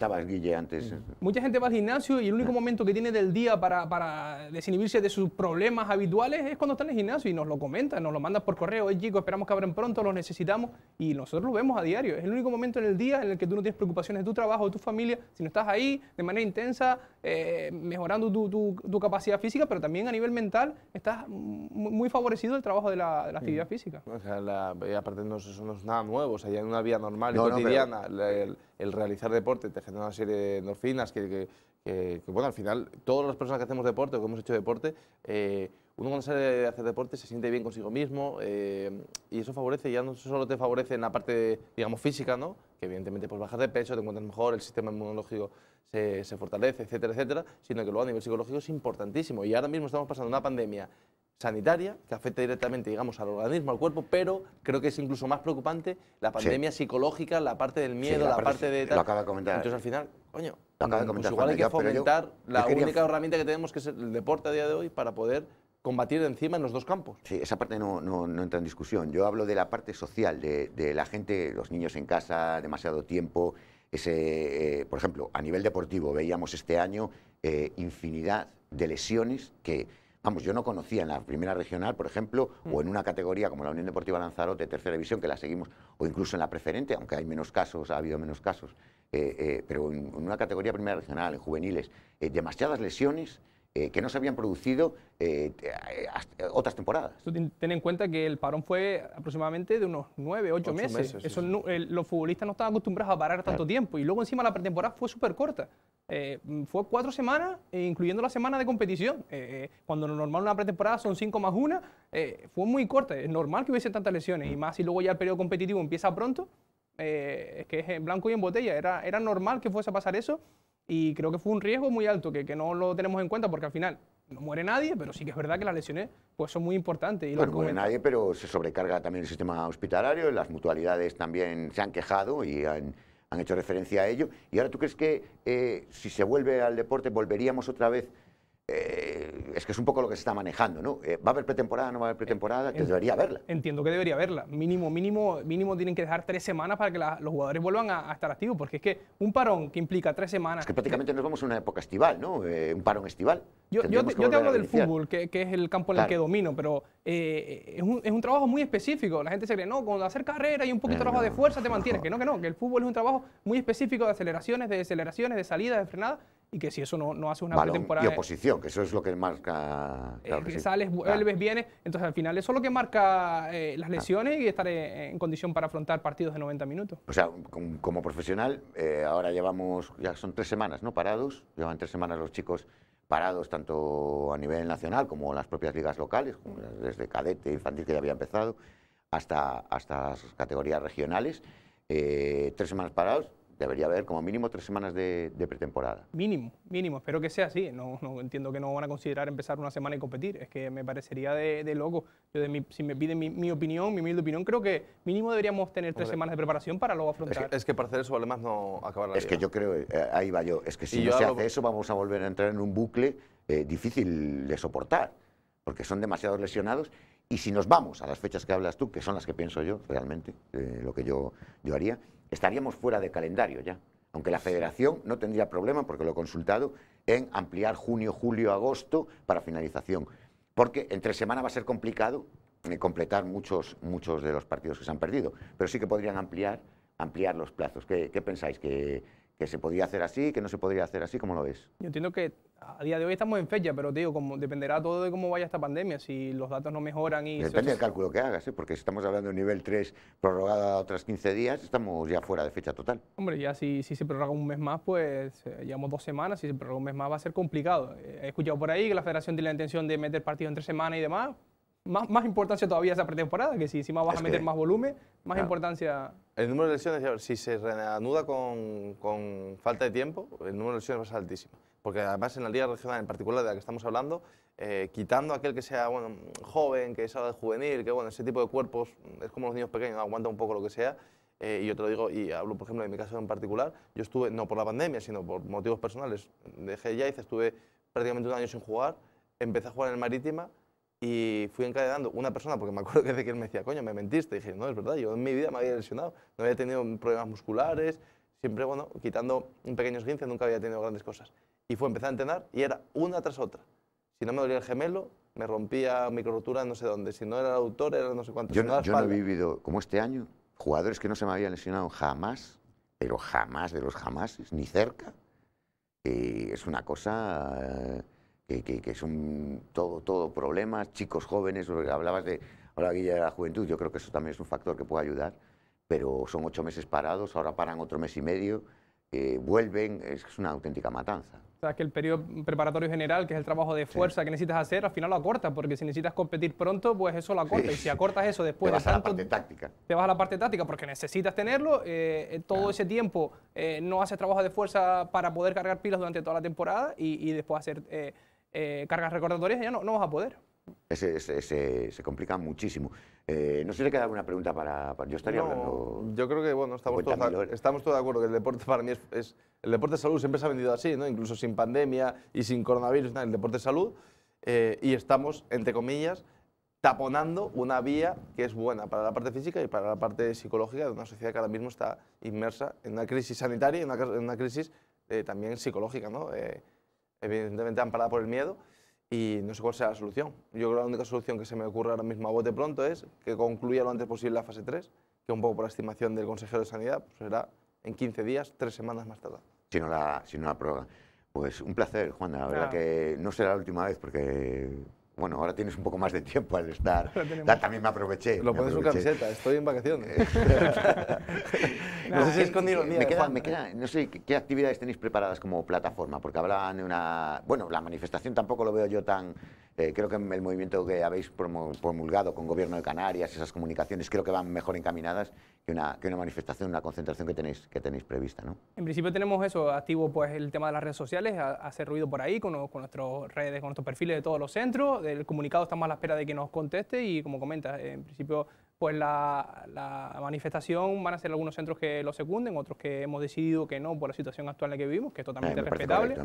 Mucha gente va al gimnasio y el único momento que tiene del día para, para desinhibirse de sus problemas habituales es cuando está en el gimnasio y nos lo comentan, nos lo mandan por correo, es chico, esperamos que abran pronto, los necesitamos y nosotros lo vemos a diario. Es el único momento en el día en el que tú no tienes preocupaciones de tu trabajo, de tu familia, si no estás ahí de manera intensa, eh, mejorando tu capacidad física, pero también a nivel mental estás muy favorecido el trabajo de la, actividad física. y eh, aparte no, eso no es nada nuevo, o sea, ya en una vida normal y cotidiana, el, realizar deporte te genera una serie de endorfinas que, bueno, al final, todas las personas que hacemos deporte o que hemos hecho deporte, eh, uno cuando sale de hacer deporte se siente bien consigo mismo eh, y eso favorece, ya no solo te favorece en la parte, digamos, física, ¿no? que evidentemente pues bajas de peso, te encuentras mejor, el sistema inmunológico se, se, fortalece, etcétera, etcétera, sino que luego a nivel psicológico es importantísimo. Y ahora mismo estamos pasando una pandemia sanitaria, que afecta directamente, digamos, al organismo, al cuerpo, pero creo que es incluso más preocupante la pandemia psicológica, la parte del miedo, la, parte, de... Lo acaba de comentar. Entonces, al final, coño, acaba de pues comentar, que fomentar la única herramienta que tenemos, que es el deporte a día de hoy, para poder combatir de encima en los dos campos. Sí, esa parte no, entra en discusión. Yo hablo de la parte social, de, la gente, los niños en casa, demasiado tiempo. Ese, eh, por ejemplo, a nivel deportivo veíamos este año eh, infinidad de lesiones que Vamos, yo no conocía en la primera regional, por ejemplo, o en una categoría como la Unión Deportiva Lanzarote, tercera división, que la seguimos, o incluso en la preferente, aunque hay menos casos, ha habido menos casos, eh, eh, pero en, una categoría primera regional, en juveniles, eh, demasiadas lesiones. que no se habían producido otras temporadas. ten en cuenta que el parón fue aproximadamente de unos nueve, ocho meses. Eso, los futbolistas no estaban acostumbrados a parar tanto tiempo y luego encima la pretemporada fue súper corta. Eh, mm, fue cuatro semanas, eh, incluyendo la semana de competición. Eh, cuando cuando normal una pretemporada son cinco más una, fue muy corta. Es normal que hubiese tantas lesiones. Y más si luego ya el periodo competitivo empieza pronto, es que es en blanco y en botella. Era, era normal que fuese a pasar eso. Y creo que fue un riesgo muy alto, que, no lo tenemos en cuenta, porque al final no muere nadie, pero sí que es verdad que las lesiones pues, son muy importantes. no, no muere nadie, pero se sobrecarga también el sistema hospitalario, las mutualidades también se han quejado y han han hecho referencia a ello. ¿Y ahora tú crees que eh, si se vuelve al deporte volveríamos otra vez eh, es que es un poco lo que se está manejando, ¿no? Eh, ¿Va a haber pretemporada, no va a haber pretemporada? Que debería haberla. Entiendo que debería haberla. Mínimo, mínimo, mínimo tienen que dejar tres semanas para que los jugadores vuelvan a, estar activos, porque es que un parón que implica tres semanas... Es que prácticamente nos vamos a una época estival, ¿no? Eh, un parón estival. Yo, yo te, yo hablo del fútbol, que, es el campo en el que domino, pero es un, trabajo muy específico. La gente se cree, no, cuando hacer carrera y un poquito de trabajo de fuerza te mantienes. Que no, que no, que el fútbol es un trabajo muy específico de aceleraciones, de desaceleraciones, de salidas, de frenadas, y que si eso no, no hace una buena pretemporada... Y eh, oposición, que eso es lo que marca... Eh, vuelves, entonces al final eso es lo que marca eh, las lesiones y estar en, condición para afrontar partidos de 90 minutos. O sea, como, profesional, ahora llevamos, ya son tres semanas, ¿no? Parados, llevan tres semanas los chicos parados tanto a nivel nacional como las propias ligas locales, desde cadete, infantil que ya había empezado, hasta, hasta las categorías regionales. tres semanas parados, debería haber como mínimo tres semanas de, pretemporada. Mínimo, mínimo, espero que sea así. No, no, entiendo que no van a considerar empezar una semana y competir. Es que me parecería de, de loco. Yo de si me piden mi, mi opinión, mi humilde opinión, creo que mínimo deberíamos tener tres semanas de preparación para luego afrontar. Es que, que para hacer eso además no acabar la Es que yo creo, eh, eh, ahí va yo, es que si no se hace eso vamos a volver a entrar en un bucle eh, difícil de soportar, porque son demasiados lesionados y si nos vamos a las fechas que hablas tú, que son las que pienso yo realmente, lo que yo, yo haría, estaríamos fuera de calendario ya. Aunque la federación no tendría problema, porque lo he consultado, en ampliar junio, julio, agosto para finalización. Porque entre semana va a ser complicado eh, completar muchos, muchos de los partidos que se han perdido, pero sí que podrían ampliar, ampliar los plazos. ¿Qué, qué pensáis? ¿Que, que se podría hacer así, que no se podría hacer así, ¿cómo lo ves? Yo entiendo que a día de hoy estamos en fecha, pero digo, como, dependerá todo de cómo vaya esta pandemia, si los datos no mejoran y... Depende del cálculo que hagas, ¿eh? porque si estamos hablando de nivel 3 prorrogada a otras 15 días, estamos ya fuera de fecha total. Hombre, ya si, si se prorroga un mes más, pues eh, llevamos dos semanas, si se prorroga un mes más va a ser complicado. Eh, he escuchado por ahí que la federación tiene la intención de meter partido entre semana y demás, más, más importancia todavía esa pretemporada, que si encima vas a meter más volumen, más importancia. El número de lesiones, si se reanuda con, con, falta de tiempo, el número de lesiones va a ser altísimo. Porque además en la liga regional en particular de la que estamos hablando, eh, quitando aquel que sea bueno, joven, que es ahora de juvenil, que bueno, ese tipo de cuerpos, es como los niños pequeños, aguanta un poco lo que sea, eh, y yo te lo digo, y hablo por ejemplo de mi caso en particular, yo estuve, no por la pandemia, sino por motivos personales, dejé ya, estuve prácticamente un año sin jugar, empecé a jugar en el Marítima, y fui encadenando una persona, porque me acuerdo que desde que él me decía, coño, me mentiste. Y dije, no, es verdad, yo en mi vida me había lesionado, no había tenido problemas musculares, siempre, bueno, quitando un pequeño esguince, nunca había tenido grandes cosas. Y fue, empezar a entrenar y era una tras otra. Si no me dolía el gemelo, me rompía rotura no sé dónde. Si no era el autor, era no sé cuánto. Yo, no, he vivido, como este año, jugadores que no se me habían lesionado jamás, pero jamás de los jamás, ni cerca. Y es una cosa... Eh, que, que, son todo, todo problemas, chicos jóvenes, hablabas de ahora guía de la juventud, yo creo que eso también es un factor que puede ayudar, pero son ocho meses parados, ahora paran otro mes y medio, eh, vuelven, es, una auténtica matanza. O sea, que el periodo preparatorio general, que es el trabajo de fuerza que necesitas hacer, al final lo acortas, porque si necesitas competir pronto, pues eso lo acortas. Y si acortas eso después te vas tanto, a la parte táctica. Te vas a la parte táctica, porque necesitas tenerlo. Eh, eh, todo ese tiempo no haces trabajo de fuerza para poder cargar pilas durante toda la temporada y, después hacer eh, cargas recordatorias ya no, no vas a poder. Ese, se, complica muchísimo. Eh, no sé si queda alguna pregunta para, Yo estaría Yo creo que bueno, estamos, todos, de acuerdo que el deporte para mí es, El deporte de salud siempre se ha vendido así, ¿no? incluso sin pandemia y sin coronavirus, el deporte de salud. Eh, y estamos, entre comillas, taponando una vía que es buena para la parte física y para la parte psicológica de una sociedad que ahora mismo está inmersa en una crisis sanitaria y en una, crisis también psicológica. ¿no? evidentemente amparada por el miedo, y no sé cuál sea la solución. Yo creo que la única solución que se me ocurre ahora mismo a bote pronto es que concluya lo antes posible la fase 3, que un poco por estimación del consejero de Sanidad pues será en 15 días, tres semanas más tarde. Si no la, si no Pues un placer, Juan. La verdad que no será la última vez porque bueno, ahora tienes un poco más de tiempo al estar. también me aproveché. Lo pones en camiseta, estoy en vacaciones. Eh, no, sé si es con ironía. Me queda, me queda, no sé qué actividades tenéis preparadas como plataforma, porque hablaban de una. Bueno, la manifestación tampoco lo veo yo tan. Eh, creo que el movimiento que habéis promulgado con Gobierno de Canarias, esas comunicaciones, creo que van mejor encaminadas que una, que una manifestación, una concentración que tenéis, que tenéis prevista. ¿no? En principio tenemos eso, activo pues el tema de las redes sociales, hacer ruido por ahí con, con nuestras redes, con nuestros perfiles de todos los centros. De el comunicado estamos a la espera de que nos conteste y como comentas, en principio pues la, manifestación van a ser algunos centros que lo secunden, otros que hemos decidido que no por la situación actual en la que vivimos, que es totalmente eh, respetable.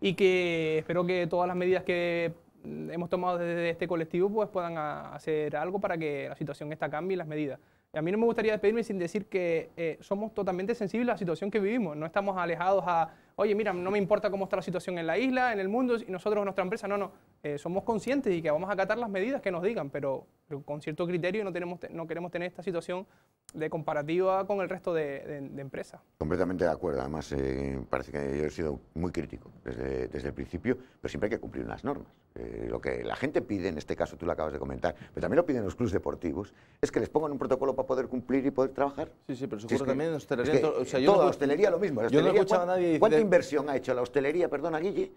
Y que espero que todas las medidas que hemos tomado desde este colectivo pues puedan hacer algo para que la situación esta cambie y las medidas. Y a mí no me gustaría despedirme sin decir que eh, somos totalmente sensibles a la situación que vivimos, no estamos alejados a, oye, mira, no me importa cómo está la situación en la isla, en el mundo, y nosotros, nuestra empresa, no, no, eh, somos conscientes y que vamos a acatar las medidas que nos digan, pero, con cierto criterio no, tenemos, no queremos tener esta situación de comparativa con el resto de, empresas. Completamente de acuerdo, además eh, parece que yo he sido muy crítico desde, desde, el principio, pero siempre hay que cumplir unas normas. Eh, lo que la gente pide, en este caso tú lo acabas de comentar, pero también lo piden los clubes deportivos, es que les pongan un protocolo para poder cumplir y poder trabajar. Sí, sí, pero supongo también en hostelería. o sea, yo hostelería lo mismo. yo no he escuchado a nadie ¿Cuánta inversión ha hecho la hostelería, perdona Guille,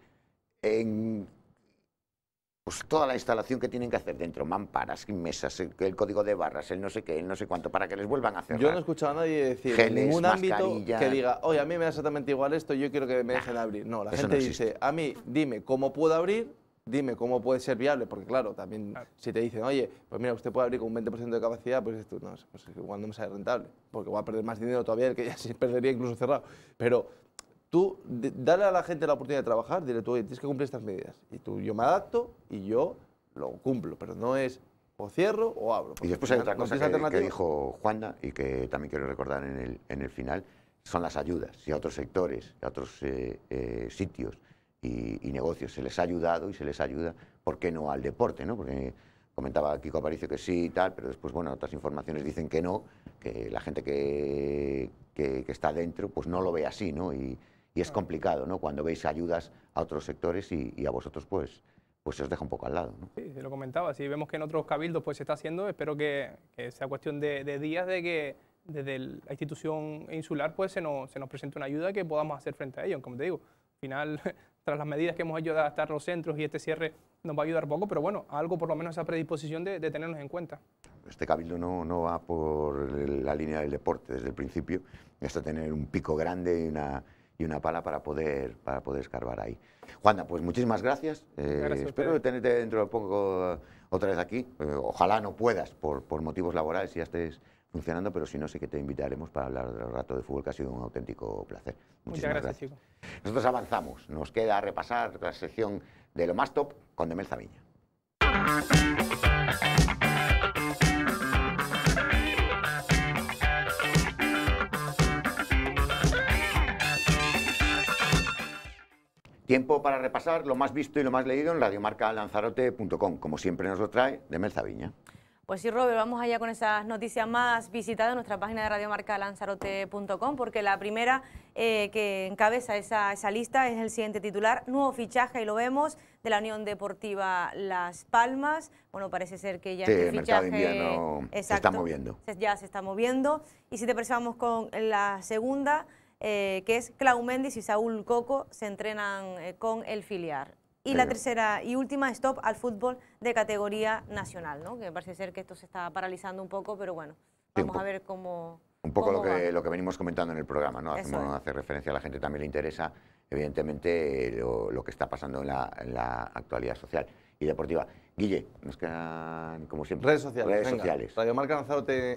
en pues toda la instalación que tienen que hacer dentro, mamparas, mesas, el, código de barras, el no sé qué, el no sé cuánto, para que les vuelvan a hacer. Yo no he escuchado a nadie decir en ningún ámbito que diga, oye, a mí me da exactamente igual esto, yo quiero que me dejen abrir. No, la gente dice, a mí, dime cómo puedo abrir, dime cómo puede ser viable, porque claro, también si te dicen, oye, pues mira, usted puede abrir con un 20% de capacidad, pues esto no, pues igual no me sale rentable, porque voy a perder más dinero todavía que ya se perdería incluso cerrado. Pero tú dale a la gente la oportunidad de trabajar, dile tú, tienes que cumplir estas medidas. Y tú, yo me adapto y yo lo cumplo, pero no es o cierro o abro. Y después hay otra cosa que, dijo Juana y que también quiero recordar en el, en el final, son las ayudas. Si a otros sectores, a otros eh, eh, sitios y, negocios se les ha ayudado y se les ayuda, ¿por qué no al deporte? ¿no? Porque comentaba Kiko Aparicio que sí y tal, pero después, bueno, otras informaciones dicen que no, que la gente que, que, está dentro pues no lo ve así, ¿no? Y, y es complicado, ¿no? Cuando veis ayudas a otros sectores y, a vosotros, pues, pues se os deja un poco al lado. ¿no? Sí, se lo comentaba, si vemos que en otros cabildos pues se está haciendo, espero que, que sea cuestión de, días de que desde la institución insular pues se nos, se nos presente una ayuda que podamos hacer frente a ello, como te digo, al final tras las medidas que hemos hecho de adaptar los centros y este cierre nos va a ayudar poco, pero bueno, algo por lo menos esa predisposición de, tenernos en cuenta. Este cabildo no, no va por la línea del deporte desde el principio, hasta tener un pico grande y una y una pala para poder, para poder escarbar ahí. Juana, pues muchísimas gracias. Eh, espero tenerte dentro de poco eh, otra vez aquí. Eh, ojalá no puedas por, motivos laborales y ya estés funcionando, pero si no, sé que te invitaremos para hablar del rato de fútbol, que ha sido un auténtico placer. Muchísimas Muchas gracias, Nosotros avanzamos. Nos queda repasar la sección de lo más top con Demel Zaviña. Tiempo para repasar lo más visto y lo más leído en radiomarcalanzarote.com, como siempre nos lo trae Demel Pues sí, Robert, vamos allá con esas noticias más visitadas en nuestra página de radiomarcalanzarote.com, porque la primera eh, que encabeza esa, esa lista es el siguiente titular, nuevo fichaje, y lo vemos, de la Unión Deportiva Las Palmas. Bueno, parece ser que ya este el se está moviendo. Ya se está moviendo. Y si te presentamos con la segunda... Eh, que es Clau Mendes y Saúl Coco, se entrenan eh, con el filiar. Y la tercera y última, stop al fútbol de categoría nacional, ¿no? que parece ser que esto se está paralizando un poco, pero bueno, vamos a ver cómo... Un poco lo, que, lo que venimos comentando en el programa, ¿no? hace referencia a la gente, también le interesa, evidentemente, eh, lo, que está pasando en la, actualidad social y deportiva. Guille, nos quedan, como siempre, redes sociales. Radio Marca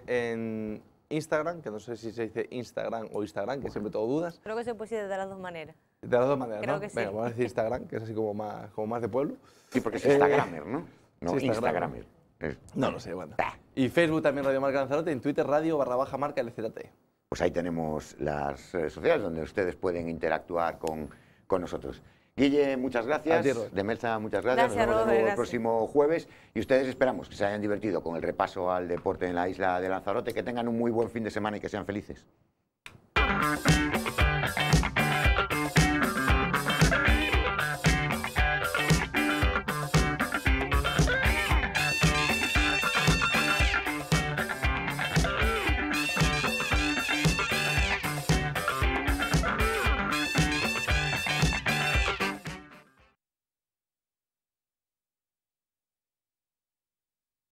en Instagram, que no sé si se dice Instagram o Instagram, que siempre tengo dudas. Creo que se puede decir de las dos maneras. De las dos maneras, Creo ¿no? Que sí. vamos a decir Instagram, que es así como más, como más de pueblo. Sí, porque es Instagramer, ¿no? No, sí, Instagramer. Instagramer. No lo sé, bueno. Ah. Y Facebook también Radio Marca Lanzarote, en Twitter Radio barra baja marca LZT. Pues ahí tenemos las redes sociales donde ustedes pueden interactuar con, con nosotros. Guille, muchas gracias. De Melza, muchas gracias. Nos vemos el próximo jueves. Y ustedes esperamos que se hayan divertido con el repaso al deporte en la isla de Lanzarote. Que tengan un muy buen fin de semana y que sean felices.